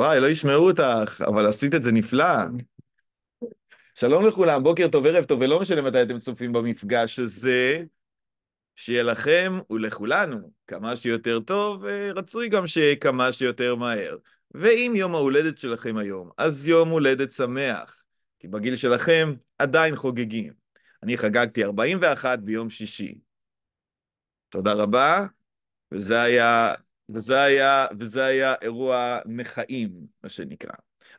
וואי, לא ישמעו אותך, אבל עשית את זה נפלא. שלום לכולם, בוקר טוב, ערב טוב, ולא משנה מתי אתם צופים במפגש הזה, שיהיה לכם ולכולנו כמה שיותר טוב, ורצוי גם שיהיה כמה שיותר מהר. ואם יום ההולדת שלכם היום, אז יום הולדת שמח, כי בגיל שלכם עדיין חוגגים. אני חגגתי 41 ביום שישי. תודה רבה, וזה היה וזה היה, וזה היה אירוע מחיים, מה שנקרא.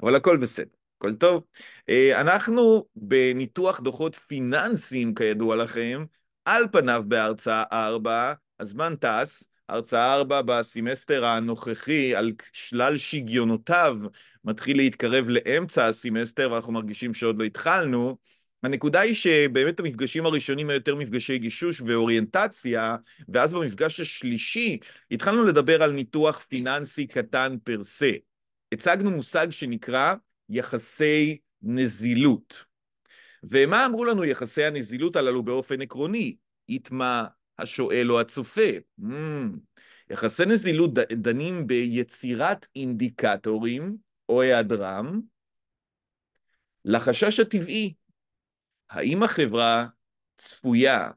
אבל הכל בסדר, הכל טוב. אה, אנחנו בניתוח דוחות פיננסיים, כידוע לכם, על פניו בהרצאה 4, הזמן טס, הרצאה 4 בסמסטר הנוכחי על שלל שיגיונותיו מתחיל להתקרב לאמצע הסמסטר, ואנחנו מרגישים שעוד לא התחלנו. הנקודה היא שבאמת המפגשים הראשונים היו יותר מפגשי גישוש ואוריינטציה, ואז במפגש השלישי התחלנו לדבר על ניתוח פיננסי קטן פר סה. הצגנו מושג שנקרא יחסי נזילות. ומה אמרו לנו יחסי הנזילות הללו באופן עקרוני? התמה השואל או הצופה. Mm. יחסי נזילות דנים ביצירת אינדיקטורים או היעדרם לחשש הטבעי האם החברה צפויה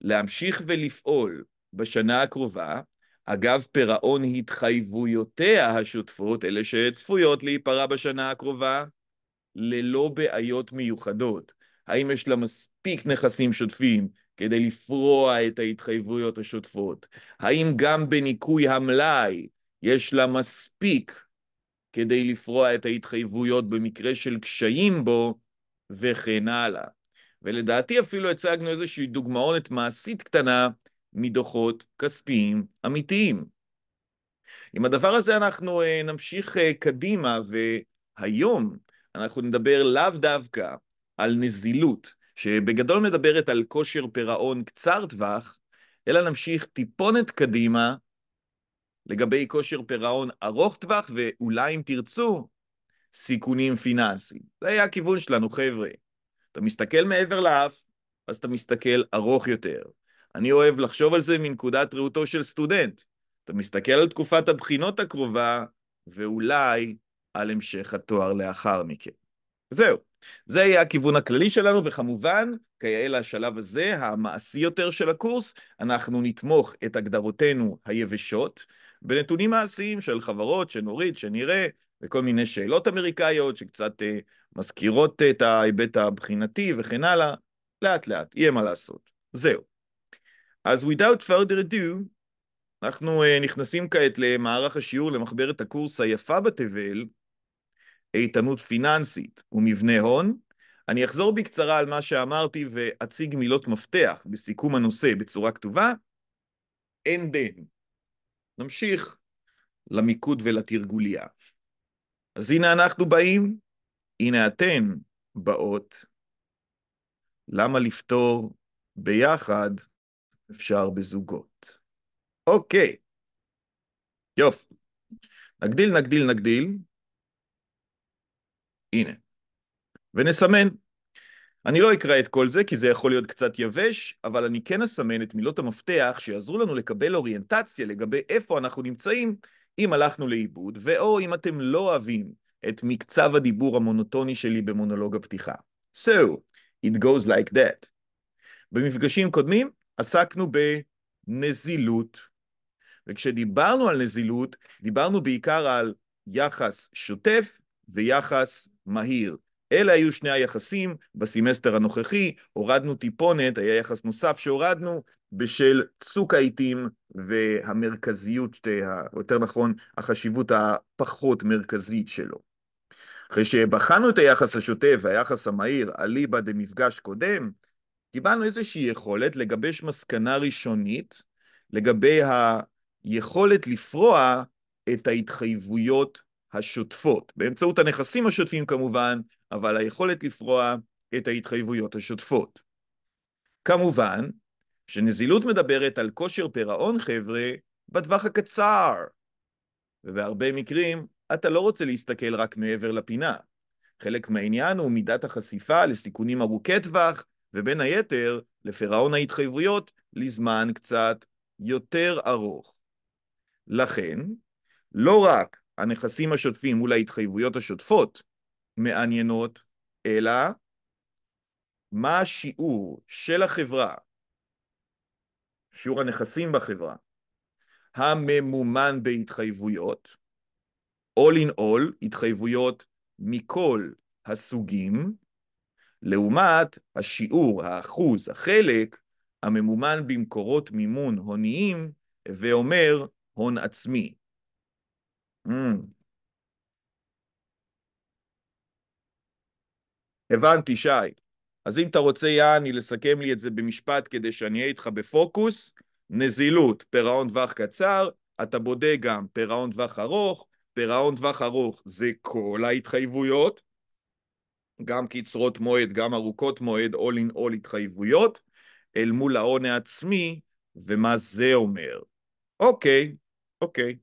להמשיך ולפעול בשנה הקרובה, אגב פירעון התחייבויותיה השוטפות, אלה שצפויות להיפרע בשנה הקרובה, ללא בעיות מיוחדות. האם יש לה מספיק נכסים שוטפים כדי לפרוע את ההתחייבויות השוטפות? האם גם בניכוי המלאי יש לה מספיק כדי לפרוע את ההתחייבויות במקרה של קשיים בו, וכן הלאה. ולדעתי אפילו הצגנו איזושהי דוגמאונת מעשית קטנה מדוחות כספיים אמיתיים. עם הדבר הזה אנחנו אה, נמשיך אה, קדימה, והיום אנחנו נדבר לאו דווקא על נזילות, שבגדול מדברת על כושר פירעון קצר טווח, אלא נמשיך טיפונת קדימה לגבי כושר פירעון ארוך טווח, ואולי אם תרצו, סיכונים פיננסיים. זה היה הכיוון שלנו, חבר'ה. אתה מסתכל מעבר לאף, אז אתה מסתכל ארוך יותר. אני אוהב לחשוב על זה מנקודת ראותו של סטודנט. אתה מסתכל על תקופת הבחינות הקרובה, ואולי על המשך התואר לאחר מכן. זהו. זה יהיה הכיוון הכללי שלנו, וכמובן, כיאה לשלב הזה, המעשי יותר של הקורס, אנחנו נתמוך את הגדרותינו היבשות בנתונים מעשיים של חברות שנוריד, שנראה, וכל מיני שאלות אמריקאיות שקצת אה, מזכירות את ההיבט הבחינתי וכן הלאה, לאט לאט, יהיה מה לעשות. זהו. אז without further ado, אנחנו אה, נכנסים כעת למערך השיעור למחברת הקורס היפה בתבל, איתנות פיננסית ומבנה הון. אני אחזור בקצרה על מה שאמרתי ואציג מילות מפתח בסיכום הנושא בצורה כתובה, and then. נמשיך למיקוד ולתרגוליה. אז הנה אנחנו באים הנה אתן באות, למה לפתור ביחד אפשר בזוגות? אוקיי, יופי. נגדיל, נגדיל, נגדיל. הנה. ונסמן. אני לא אקרא את כל זה, כי זה יכול להיות קצת יבש, אבל אני כן אסמן את מילות המפתח שיעזרו לנו לקבל אוריינטציה לגבי איפה אנחנו נמצאים אם הלכנו לאיבוד, ואו אם אתם לא אוהבים את מקצב הדיבור המונוטוני שלי במונולוג הפתיחה. So, it goes like that. במפגשים קודמים עסקנו בנזילות, וכשדיברנו על נזילות, דיברנו בעיקר על יחס שוטף ויחס מהיר. אלה היו שני היחסים בסמסטר הנוכחי, הורדנו טיפונת, היה יחס נוסף שהורדנו בשל צוק העיתים והמרכזיות, או אה, יותר נכון, החשיבות הפחות מרכזית שלו. אחרי שבחנו את היחס השוטף והיחס המהיר, אליבא דמפגש קודם, קיבלנו איזושהי יכולת לגבש מסקנה ראשונית לגבי היכולת לפרוע את ההתחייבויות השוטפות, באמצעות הנכסים השוטפים כמובן, אבל היכולת לפרוע את ההתחייבויות השוטפות. כמובן, שנזילות מדברת על כושר פירעון, חבר'ה, בטווח הקצר, ובהרבה מקרים אתה לא רוצה להסתכל רק מעבר לפינה. חלק מהעניין הוא מידת החשיפה לסיכונים ארוכי טווח, ובין היתר, לפירעון ההתחייבויות לזמן קצת יותר ארוך. לכן, לא רק הנכסים השוטפים מול ההתחייבויות השוטפות מעניינות, אלא מה השיעור של החברה, שיעור הנכסים בחברה, הממומן בהתחייבויות, all in all, התחייבויות מכל הסוגים, לעומת השיעור, האחוז, החלק, הממומן במקורות מימון הוניים, ואומר הון עצמי. Mm. הבנתי, שי. אז אם אתה רוצה, יעני, לסכם לי את זה במשפט כדי שאני אהיה איתך בפוקוס, נזילות, פירעון טווח קצר, אתה בודק גם פירעון טווח ארוך, פירעון טווח ארוך זה כל ההתחייבויות, גם קצרות מועד, גם ארוכות מועד, all in all התחייבויות, אל מול ההון העצמי, ומה זה אומר. אוקיי, אוקיי.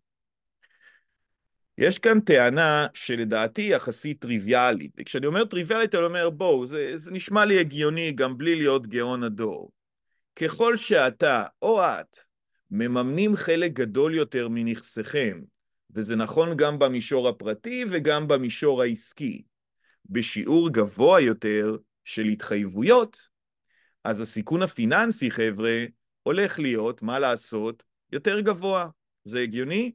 יש כאן טענה שלדעתי יחסית טריוויאלית. וכשאני אומר טריוויאלית, אני אומר, בואו, זה, זה נשמע לי הגיוני גם בלי להיות גאון הדור. ככל שאתה או את מממנים חלק גדול יותר מנכסיכם וזה נכון גם במישור הפרטי וגם במישור העסקי. בשיעור גבוה יותר של התחייבויות, אז הסיכון הפיננסי, חבר'ה, הולך להיות, מה לעשות, יותר גבוה. זה הגיוני?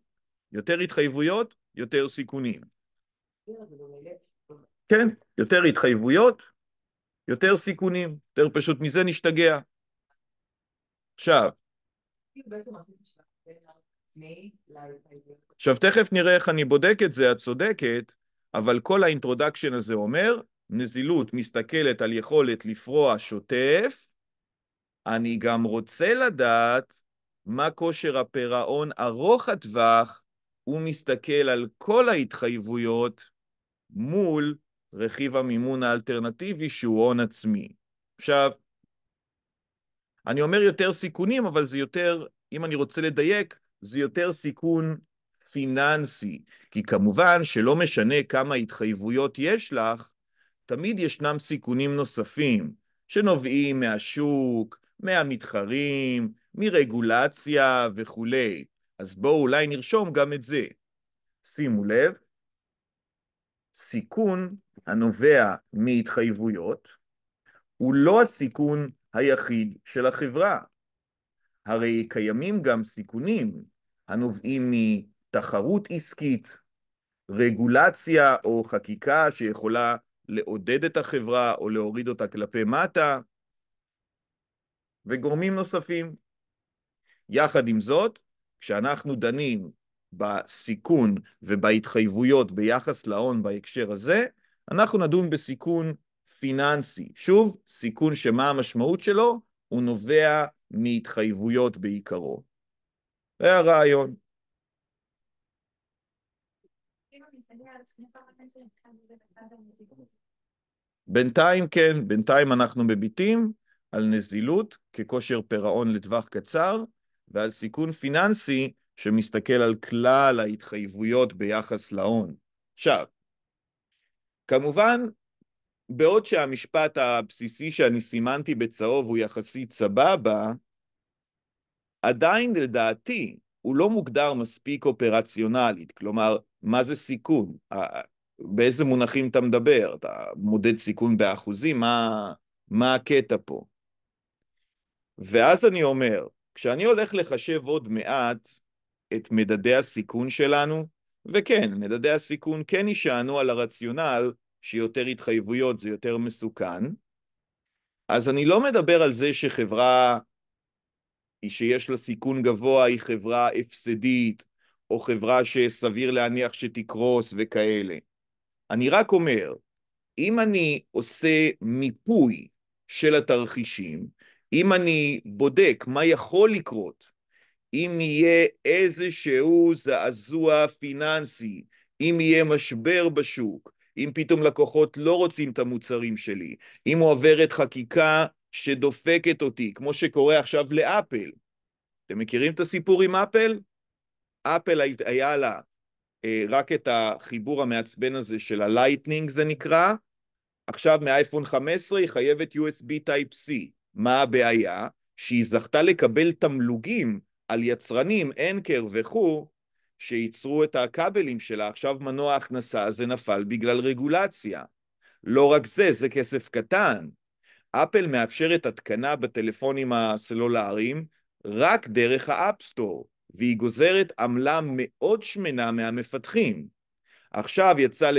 יותר התחייבויות, יותר סיכונים. כן, יותר התחייבויות, יותר סיכונים, יותר פשוט מזה נשתגע. עכשיו, עכשיו, תכף נראה איך אני בודק את זה, את צודקת, אבל כל האינטרודקשן הזה אומר, נזילות מסתכלת על יכולת לפרוע שוטף, אני גם רוצה לדעת מה כושר הפירעון ארוך הטווח, הוא מסתכל על כל ההתחייבויות מול רכיב המימון האלטרנטיבי שהוא הון עצמי. עכשיו, אני אומר יותר סיכונים, אבל זה יותר, אם אני רוצה לדייק, זה יותר סיכון פיננסי, כי כמובן שלא משנה כמה התחייבויות יש לך, תמיד ישנם סיכונים נוספים שנובעים מהשוק, מהמתחרים, מרגולציה וכולי. אז בואו אולי נרשום גם את זה. שימו לב, סיכון הנובע מהתחייבויות הוא לא הסיכון היחיד של החברה. הרי קיימים גם סיכונים הנובעים מתחרות עסקית, רגולציה או חקיקה שיכולה לעודד את החברה או להוריד אותה כלפי מטה, וגורמים נוספים. יחד עם זאת, כשאנחנו דנים בסיכון ובהתחייבויות ביחס להון בהקשר הזה, אנחנו נדון בסיכון פיננסי. שוב, סיכון שמה המשמעות שלו? הוא נובע מהתחייבויות בעיקרו. זה הרעיון. בינתיים כן, בינתיים אנחנו מביטים על נזילות ככושר פירעון לטווח קצר ועל סיכון פיננסי שמסתכל על כלל ההתחייבויות ביחס להון. עכשיו, כמובן, בעוד שהמשפט הבסיסי שאני סימנתי בצהוב הוא יחסית סבבה, עדיין לדעתי הוא לא מוגדר מספיק אופרציונלית, כלומר, מה זה סיכון? באיזה מונחים אתה מדבר? אתה מודד סיכון באחוזים? מה, מה הקטע פה? ואז אני אומר, כשאני הולך לחשב עוד מעט את מדדי הסיכון שלנו, וכן, מדדי הסיכון כן יישענו על הרציונל שיותר התחייבויות זה יותר מסוכן, אז אני לא מדבר על זה שחברה שיש לה סיכון גבוה היא חברה הפסדית, או חברה שסביר להניח שתקרוס וכאלה. אני רק אומר, אם אני עושה מיפוי של התרחישים, אם אני בודק מה יכול לקרות, אם יהיה איזשהו זעזוע פיננסי, אם יהיה משבר בשוק, אם פתאום לקוחות לא רוצים את המוצרים שלי, אם עוברת חקיקה שדופקת אותי, כמו שקורה עכשיו לאפל. אתם מכירים את הסיפור עם אפל? אפל היה לה אה, רק את החיבור המעצבן הזה של הלייטנינג זה נקרא, עכשיו מאייפון 15 היא חייבת USB Type-C. מה הבעיה? שהיא זכתה לקבל תמלוגים על יצרנים, אנקר וכו', שייצרו את הכבלים שלה, עכשיו מנוע ההכנסה הזה נפל בגלל רגולציה. לא רק זה, זה כסף קטן. אפל מאפשרת התקנה בטלפונים הסלולריים רק דרך האפסטור, והיא גוזרת עמלה מאוד שמנה מהמפתחים. עכשיו יצא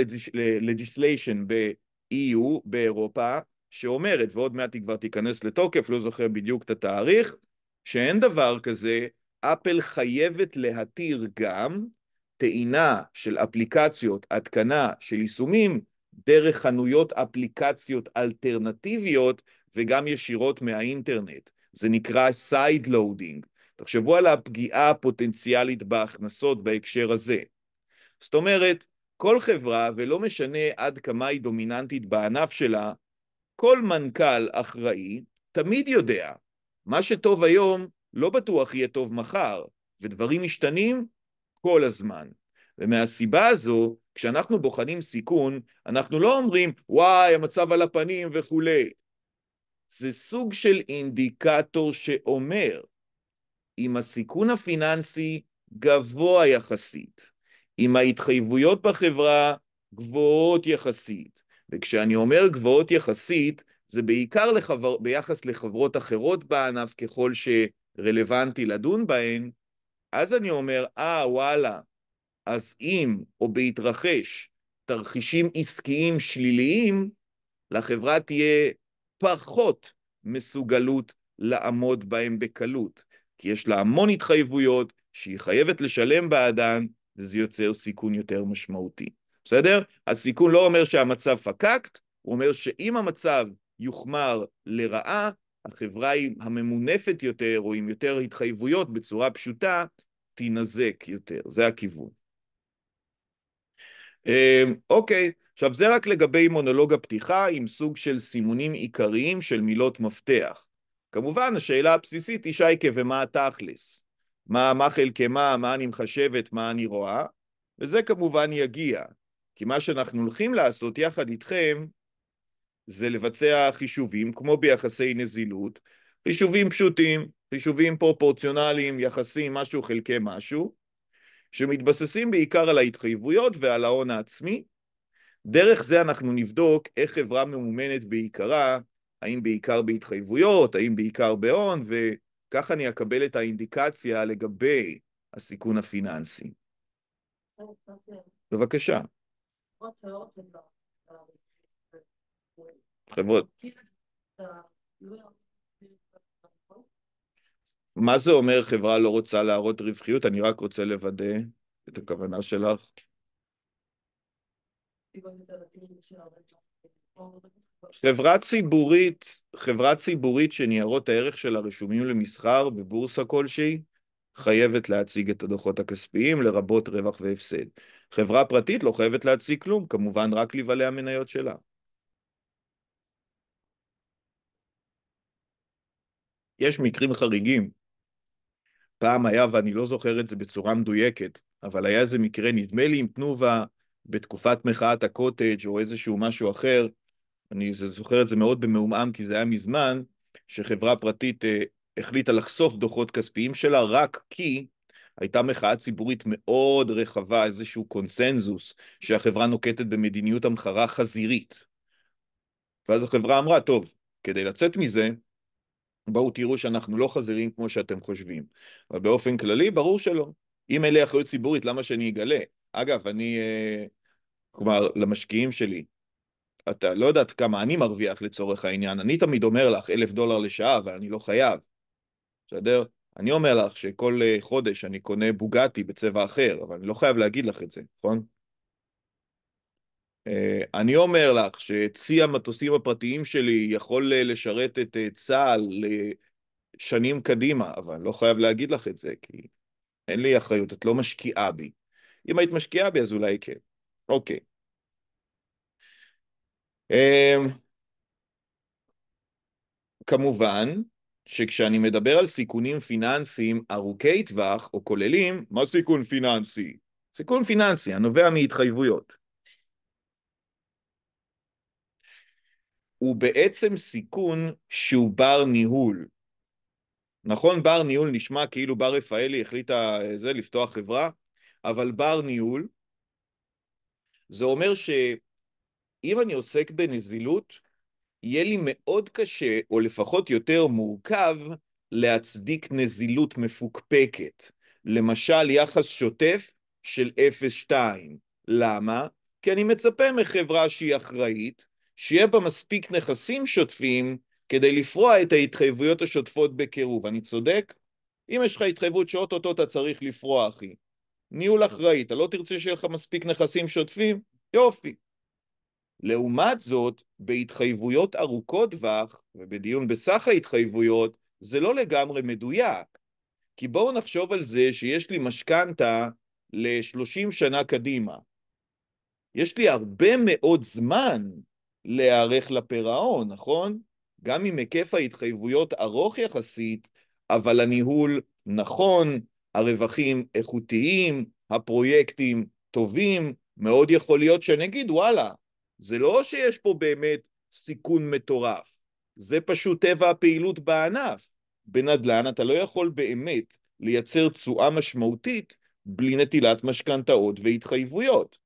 לג'יסליישן ב-EU, באירופה, שאומרת, ועוד מעט היא כבר תיכנס לתוקף, לא זוכר בדיוק את התאריך, שאין דבר כזה אפל חייבת להתיר גם טעינה של אפליקציות, התקנה של יישומים, דרך חנויות אפליקציות אלטרנטיביות וגם ישירות מהאינטרנט. זה נקרא side loading. תחשבו על הפגיעה הפוטנציאלית בהכנסות בהקשר הזה. זאת אומרת, כל חברה, ולא משנה עד כמה היא דומיננטית בענף שלה, כל מנכ"ל אחראי תמיד יודע, מה שטוב היום לא בטוח יהיה טוב מחר, ודברים משתנים כל הזמן. ומהסיבה הזו, כשאנחנו בוחנים סיכון, אנחנו לא אומרים, וואי, המצב על הפנים וכולי. זה סוג של אינדיקטור שאומר, אם הסיכון הפיננסי גבוה יחסית, אם ההתחייבויות בחברה גבוהות יחסית, וכשאני אומר גבוהות יחסית, זה בעיקר לחבר... ביחס לחברות אחרות בענף ככל ש... רלוונטי לדון בהן, אז אני אומר, אה, וואלה, אז אם או בהתרחש תרחישים עסקיים שליליים, לחברה תהיה פחות מסוגלות לעמוד בהם בקלות, כי יש לה המון התחייבויות שהיא חייבת לשלם בעדן, וזה יוצר סיכון יותר משמעותי. בסדר? הסיכון לא אומר שהמצב פקקט, הוא אומר שאם המצב יוחמר לרעה, החברה הממונפת יותר, או עם יותר התחייבויות בצורה פשוטה, תינזק יותר. זה הכיוון. אמ, אוקיי, עכשיו זה רק לגבי מונולוג הפתיחה עם סוג של סימונים עיקריים של מילות מפתח. כמובן, השאלה הבסיסית היא שייקה ומה התכלס? מה, מה חלקי מה, מה אני מחשבת, מה אני רואה? וזה כמובן יגיע, כי מה שאנחנו הולכים לעשות יחד איתכם זה לבצע חישובים, כמו ביחסי נזילות, חישובים פשוטים, חישובים פרופורציונליים, יחסים משהו חלקי משהו, שמתבססים בעיקר על ההתחייבויות ועל ההון העצמי. דרך זה אנחנו נבדוק איך חברה ממומנת בעיקרה, האם בעיקר בהתחייבויות, האם בעיקר בהון, וכך אני אקבל את האינדיקציה לגבי הסיכון הפיננסי. אוקיי. בבקשה. חברות. מה זה אומר חברה לא רוצה להראות רווחיות? אני רק רוצה לוודא את הכוונה שלך. חברה ציבורית, חברה ציבורית שניירות הערך שלה רשומים למסחר בבורסה כלשהי, חייבת להציג את הדוחות הכספיים, לרבות רווח והפסד. חברה פרטית לא חייבת להציג כלום, כמובן רק לבעלי המניות שלה. יש מקרים חריגים. פעם היה, ואני לא זוכר את זה בצורה מדויקת, אבל היה איזה מקרה, נדמה לי עם תנובה, בתקופת מחאת הקוטג' או איזשהו משהו אחר, אני זוכר את זה מאוד במעומעם כי זה היה מזמן, שחברה פרטית אה, החליטה לחשוף דוחות כספיים שלה רק כי הייתה מחאה ציבורית מאוד רחבה, איזשהו קונסנזוס שהחברה נוקטת במדיניות המחרה חזירית. ואז החברה אמרה, טוב, כדי לצאת מזה, בואו תראו שאנחנו לא חזירים כמו שאתם חושבים. אבל באופן כללי, ברור שלא. אם אין לי אחריות ציבורית, למה שאני אגלה? אגב, אני, אה, כלומר, למשקיעים שלי, אתה לא יודעת כמה אני מרוויח לצורך העניין, אני תמיד אומר לך אלף דולר לשעה, אבל אני לא חייב, בסדר? אני אומר לך שכל אה, חודש אני קונה בוגטי בצבע אחר, אבל אני לא חייב להגיד לך את זה, נכון? אה, אני אומר לך שצי המטוסים הפרטיים שלי יכול אה, לשרת את אה, צה"ל לשנים קדימה, אבל אני לא חייב להגיד לך את זה, כי אין לי אחריות, את לא משקיעה בי. אם היית משקיעה בי, אז אולי כן. אוקיי. אמ, כמובן שכשאני מדבר על סיכונים פיננסיים ארוכי טווח או כוללים, מה סיכון פיננסי? סיכון פיננסי הנובע מהתחייבויות. הוא בעצם סיכון שהוא בר ניהול. נכון, בר ניהול נשמע כאילו בר רפאלי החליטה אה, זה, לפתוח חברה, אבל בר ניהול, זה אומר שאם אני עוסק בנזילות, יהיה לי מאוד קשה, או לפחות יותר מורכב, להצדיק נזילות מפוקפקת. למשל, יחס שוטף של 0.2. למה? כי אני מצפה מחברה שהיא אחראית, שיהיה בה מספיק נכסים שוטפים כדי לפרוע את ההתחייבויות השוטפות בקירוב. אני צודק? אם יש לך התחייבות שאו-טו-טו אתה צריך לפרוע, אחי. ניהול כן. אחראי, אתה לא תרצה שיהיה לך מספיק נכסים שוטפים? יופי. לעומת זאת, בהתחייבויות ארוכות טווח, ובדיון בסך ההתחייבויות, זה לא לגמרי מדויק. כי בואו נחשוב על זה שיש לי משכנתה ל-30 שנה קדימה. יש לי הרבה מאוד זמן להיערך לפירעון, נכון? גם אם היקף ההתחייבויות ארוך יחסית, אבל הניהול נכון, הרווחים איכותיים, הפרויקטים טובים, מאוד יכול להיות שנגיד, וואלה, זה לא שיש פה באמת סיכון מטורף, זה פשוט טבע הפעילות בענף. בנדל"ן אתה לא יכול באמת לייצר תשואה משמעותית בלי נטילת משכנתאות והתחייבויות.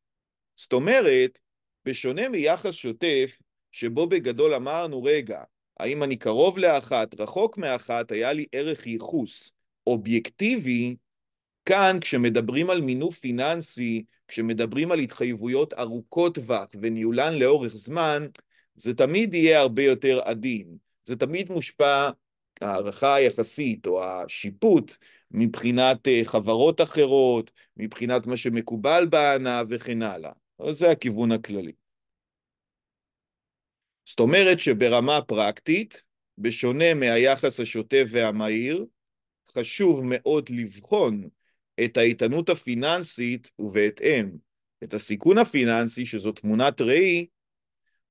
זאת אומרת, בשונה מיחס שוטף, שבו בגדול אמרנו, רגע, האם אני קרוב לאחת, רחוק מאחת, היה לי ערך ייחוס אובייקטיבי, כאן כשמדברים על מינוף פיננסי, כשמדברים על התחייבויות ארוכות טווח וניהולן לאורך זמן, זה תמיד יהיה הרבה יותר עדין. זה תמיד מושפע, ההערכה היחסית או השיפוט, מבחינת אה, חברות אחרות, מבחינת מה שמקובל בענה וכן הלאה. אבל זה הכיוון הכללי. זאת אומרת שברמה פרקטית, בשונה מהיחס השוטה והמהיר, חשוב מאוד לבחון את האיתנות הפיננסית ובהתאם את הסיכון הפיננסי, שזו תמונת ראי,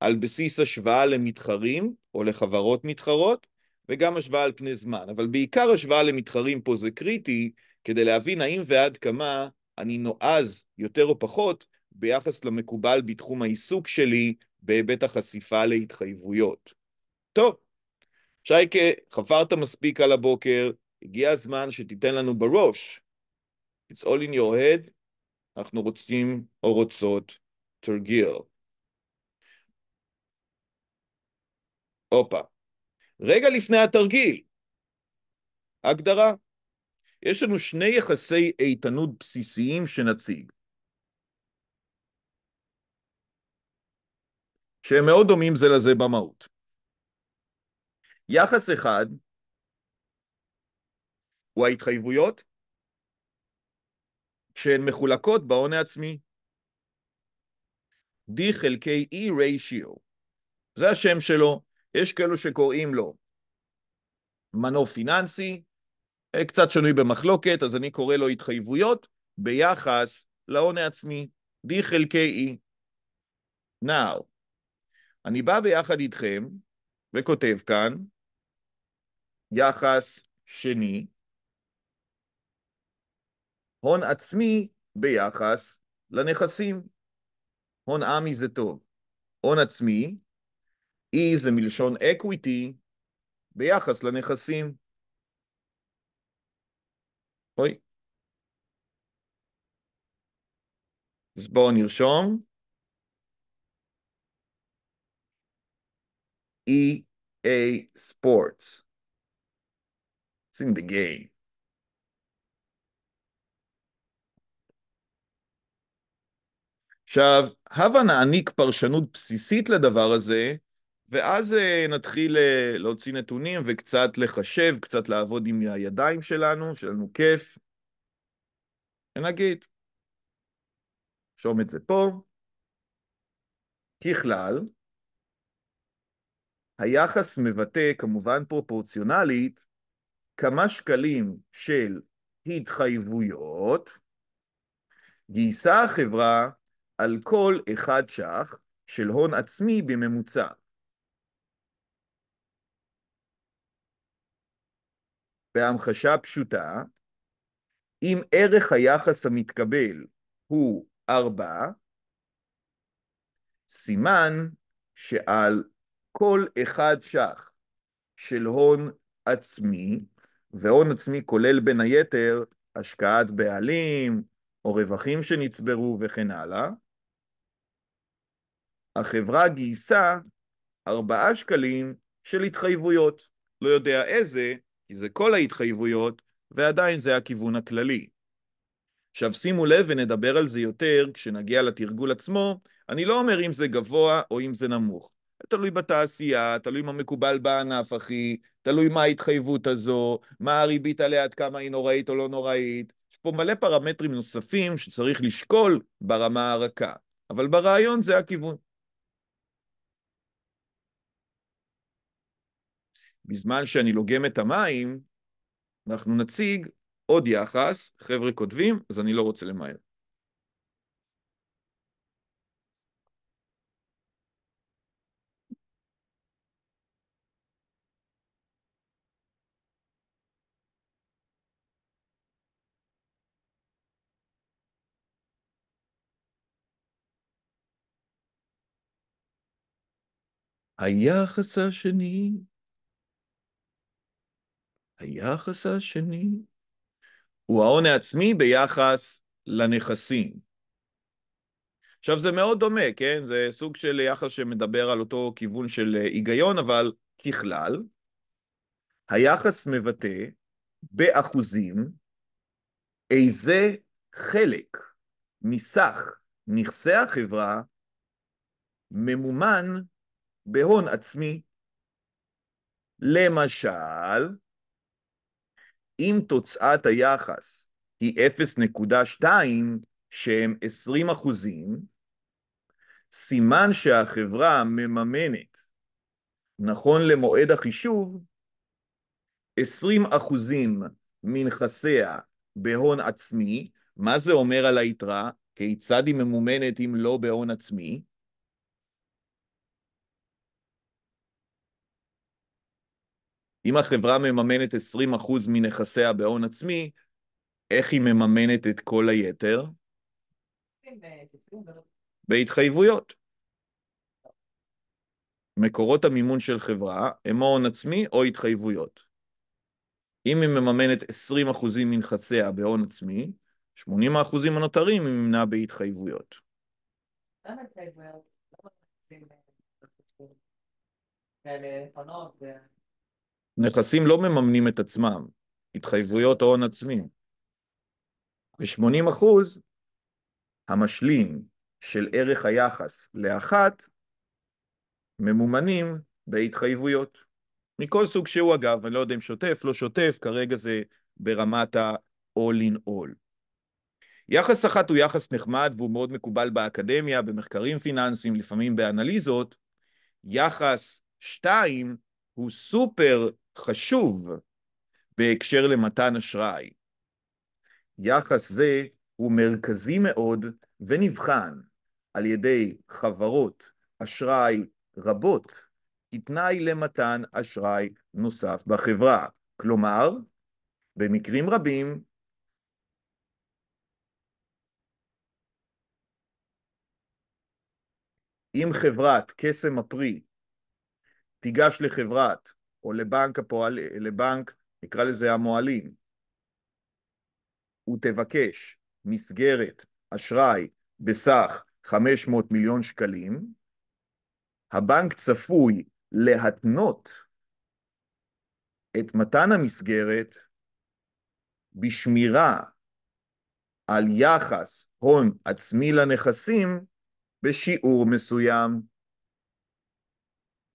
על בסיס השוואה למתחרים או לחברות מתחרות, וגם השוואה על פני זמן. אבל בעיקר השוואה למתחרים פה זה קריטי, כדי להבין האם ועד כמה אני נועז יותר או פחות ביחס למקובל בתחום העיסוק שלי בהיבט החשיפה להתחייבויות. טוב, שייקה, חפרת מספיק על הבוקר, הגיע הזמן שתיתן לנו בראש. It's all in your head, אנחנו רוצים או רוצות תרגיל. הופה. רגע לפני התרגיל, הגדרה. יש לנו שני יחסי איתנות בסיסיים שנציג. שהם מאוד דומים זה לזה במהות. יחס אחד הוא ההתחייבויות שהן מחולקות בהון העצמי. D חלקי E ratio. זה השם שלו, יש כאלו שקוראים לו מנוף פיננסי, אה, קצת שנוי במחלוקת, אז אני קורא לו התחייבויות ביחס להון העצמי, D חלקי E. Now, אני בא ביחד איתכם וכותב כאן יחס שני, הון עצמי ביחס לנכסים. הון עמי זה טוב. הון עצמי, E זה מלשון equity ביחס לנכסים. אוי. אז בואו נרשום. EA Sports. It's in the game. עכשיו, הבה נעניק פרשנות בסיסית לדבר הזה, ואז אה, נתחיל אה, להוציא נתונים וקצת לחשב, קצת לעבוד עם הידיים שלנו, שיהיה לנו כיף, ונגיד, נרשום את זה פה. ככלל, היחס מבטא כמובן פרופורציונלית כמה שקלים של התחייבויות גייסה החברה על כל אחד ש"ח של הון עצמי בממוצע. בהמחשה פשוטה, אם ערך היחס המתקבל הוא 4, סימן שעל כל אחד ש"ח של הון עצמי, והון עצמי כולל בין היתר השקעת בעלים או רווחים שנצברו וכן הלאה, החברה גייסה ארבעה שקלים של התחייבויות. לא יודע איזה, כי זה כל ההתחייבויות, ועדיין זה הכיוון הכללי. עכשיו שימו לב ונדבר על זה יותר כשנגיע לתרגול עצמו, אני לא אומר אם זה גבוה או אם זה נמוך. תלוי בתעשייה, תלוי מה מקובל בענף, אחי, תלוי מה ההתחייבות הזו, מה הריבית עליה, עד כמה היא נוראית או לא נוראית. יש פה מלא פרמטרים נוספים שצריך לשקול ברמה הרכה, אבל ברעיון זה הכיוון. בזמן שאני לוגם את המים, אנחנו נציג עוד יחס, חבר'ה כותבים, אז אני לא רוצה למהר. היחס השני, היחס השני הוא ההון העצמי ביחס לנכסים. עכשיו זה מאוד דומה, כן? זה סוג של יחס שמדבר על אותו כיוון של אה, היגיון, אבל ככלל, היחס מבטא באחוזים איזה חלק מסך נכסי החברה ממומן בהון עצמי. למשל, אם תוצאת היחס היא 0.2, שהם 20 אחוזים, סימן שהחברה מממנת, נכון למועד החישוב, 20 אחוזים מנכסיה בהון עצמי, מה זה אומר על היתרה? כיצד היא ממומנת אם לא בהון עצמי? אם החברה מממנת 20% מנכסיה בהון עצמי, איך היא מממנת את כל היתר? בהתחייבויות. מקורות המימון של חברה הם או הון עצמי או התחייבויות. אם היא מממנת 20% מנכסיה בהון עצמי, 80% הנותרים היא נמנעה בהתחייבויות. למה נכסים לא מממנים את עצמם, התחייבויות או הון עצמי. ו 80 אחוז, המשלים של ערך היחס לאחת ממומנים בהתחייבויות. מכל סוג שהוא אגב, אני לא יודע אם שוטף, לא שוטף, כרגע זה ברמת ה-all in all. יחס אחת הוא יחס נחמד והוא מאוד מקובל באקדמיה, במחקרים פיננסיים, לפעמים באנליזות. יחס שתיים הוא סופר חשוב בהקשר למתן אשראי. יחס זה הוא מרכזי מאוד ונבחן על ידי חברות אשראי רבות כתנאי למתן אשראי נוסף בחברה. כלומר, במקרים רבים אם חברת קסם הפרי תיגש לחברת או לבנק הפועל, לבנק, נקרא לזה המועלים, ותבקש מסגרת אשראי בסך 500 מיליון שקלים, הבנק צפוי להתנות את מתן המסגרת בשמירה על יחס הון עצמי לנכסים בשיעור מסוים.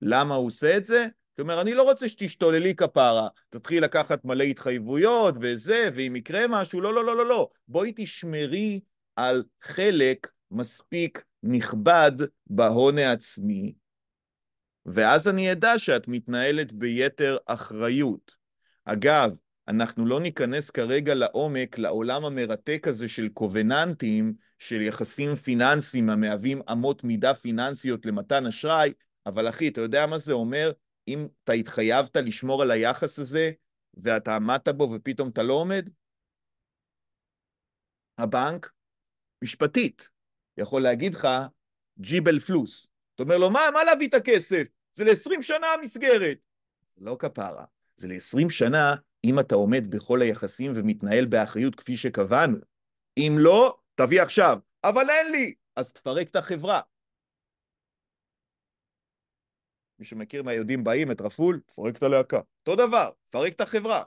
למה הוא עושה את זה? זאת אומרת, אני לא רוצה שתשתוללי כפרה, תתחיל לקחת מלא התחייבויות וזה, ואם יקרה משהו, לא, לא, לא, לא, לא. בואי תשמרי על חלק מספיק נכבד בהון העצמי, ואז אני אדע שאת מתנהלת ביתר אחריות. אגב, אנחנו לא ניכנס כרגע לעומק, לעולם המרתק הזה של קובננטים, של יחסים פיננסיים המהווים אמות מידה פיננסיות למתן אשראי, אבל אחי, אתה יודע מה זה אומר? אם אתה התחייבת לשמור על היחס הזה, ואתה עמדת בו ופתאום אתה לא עומד, הבנק, משפטית, יכול להגיד לך, ג'יבל פלוס. אתה אומר לו, מה, מה להביא את הכסף? זה ל-20 שנה המסגרת. לא כפרה, זה ל-20 שנה אם אתה עומד בכל היחסים ומתנהל באחריות כפי שקבענו. אם לא, תביא עכשיו. אבל אין לי. אז תפרק את החברה. מי שמכיר מהיהודים באים את רפול, תפרק את הלהקה. אותו דבר, תפרק את החברה.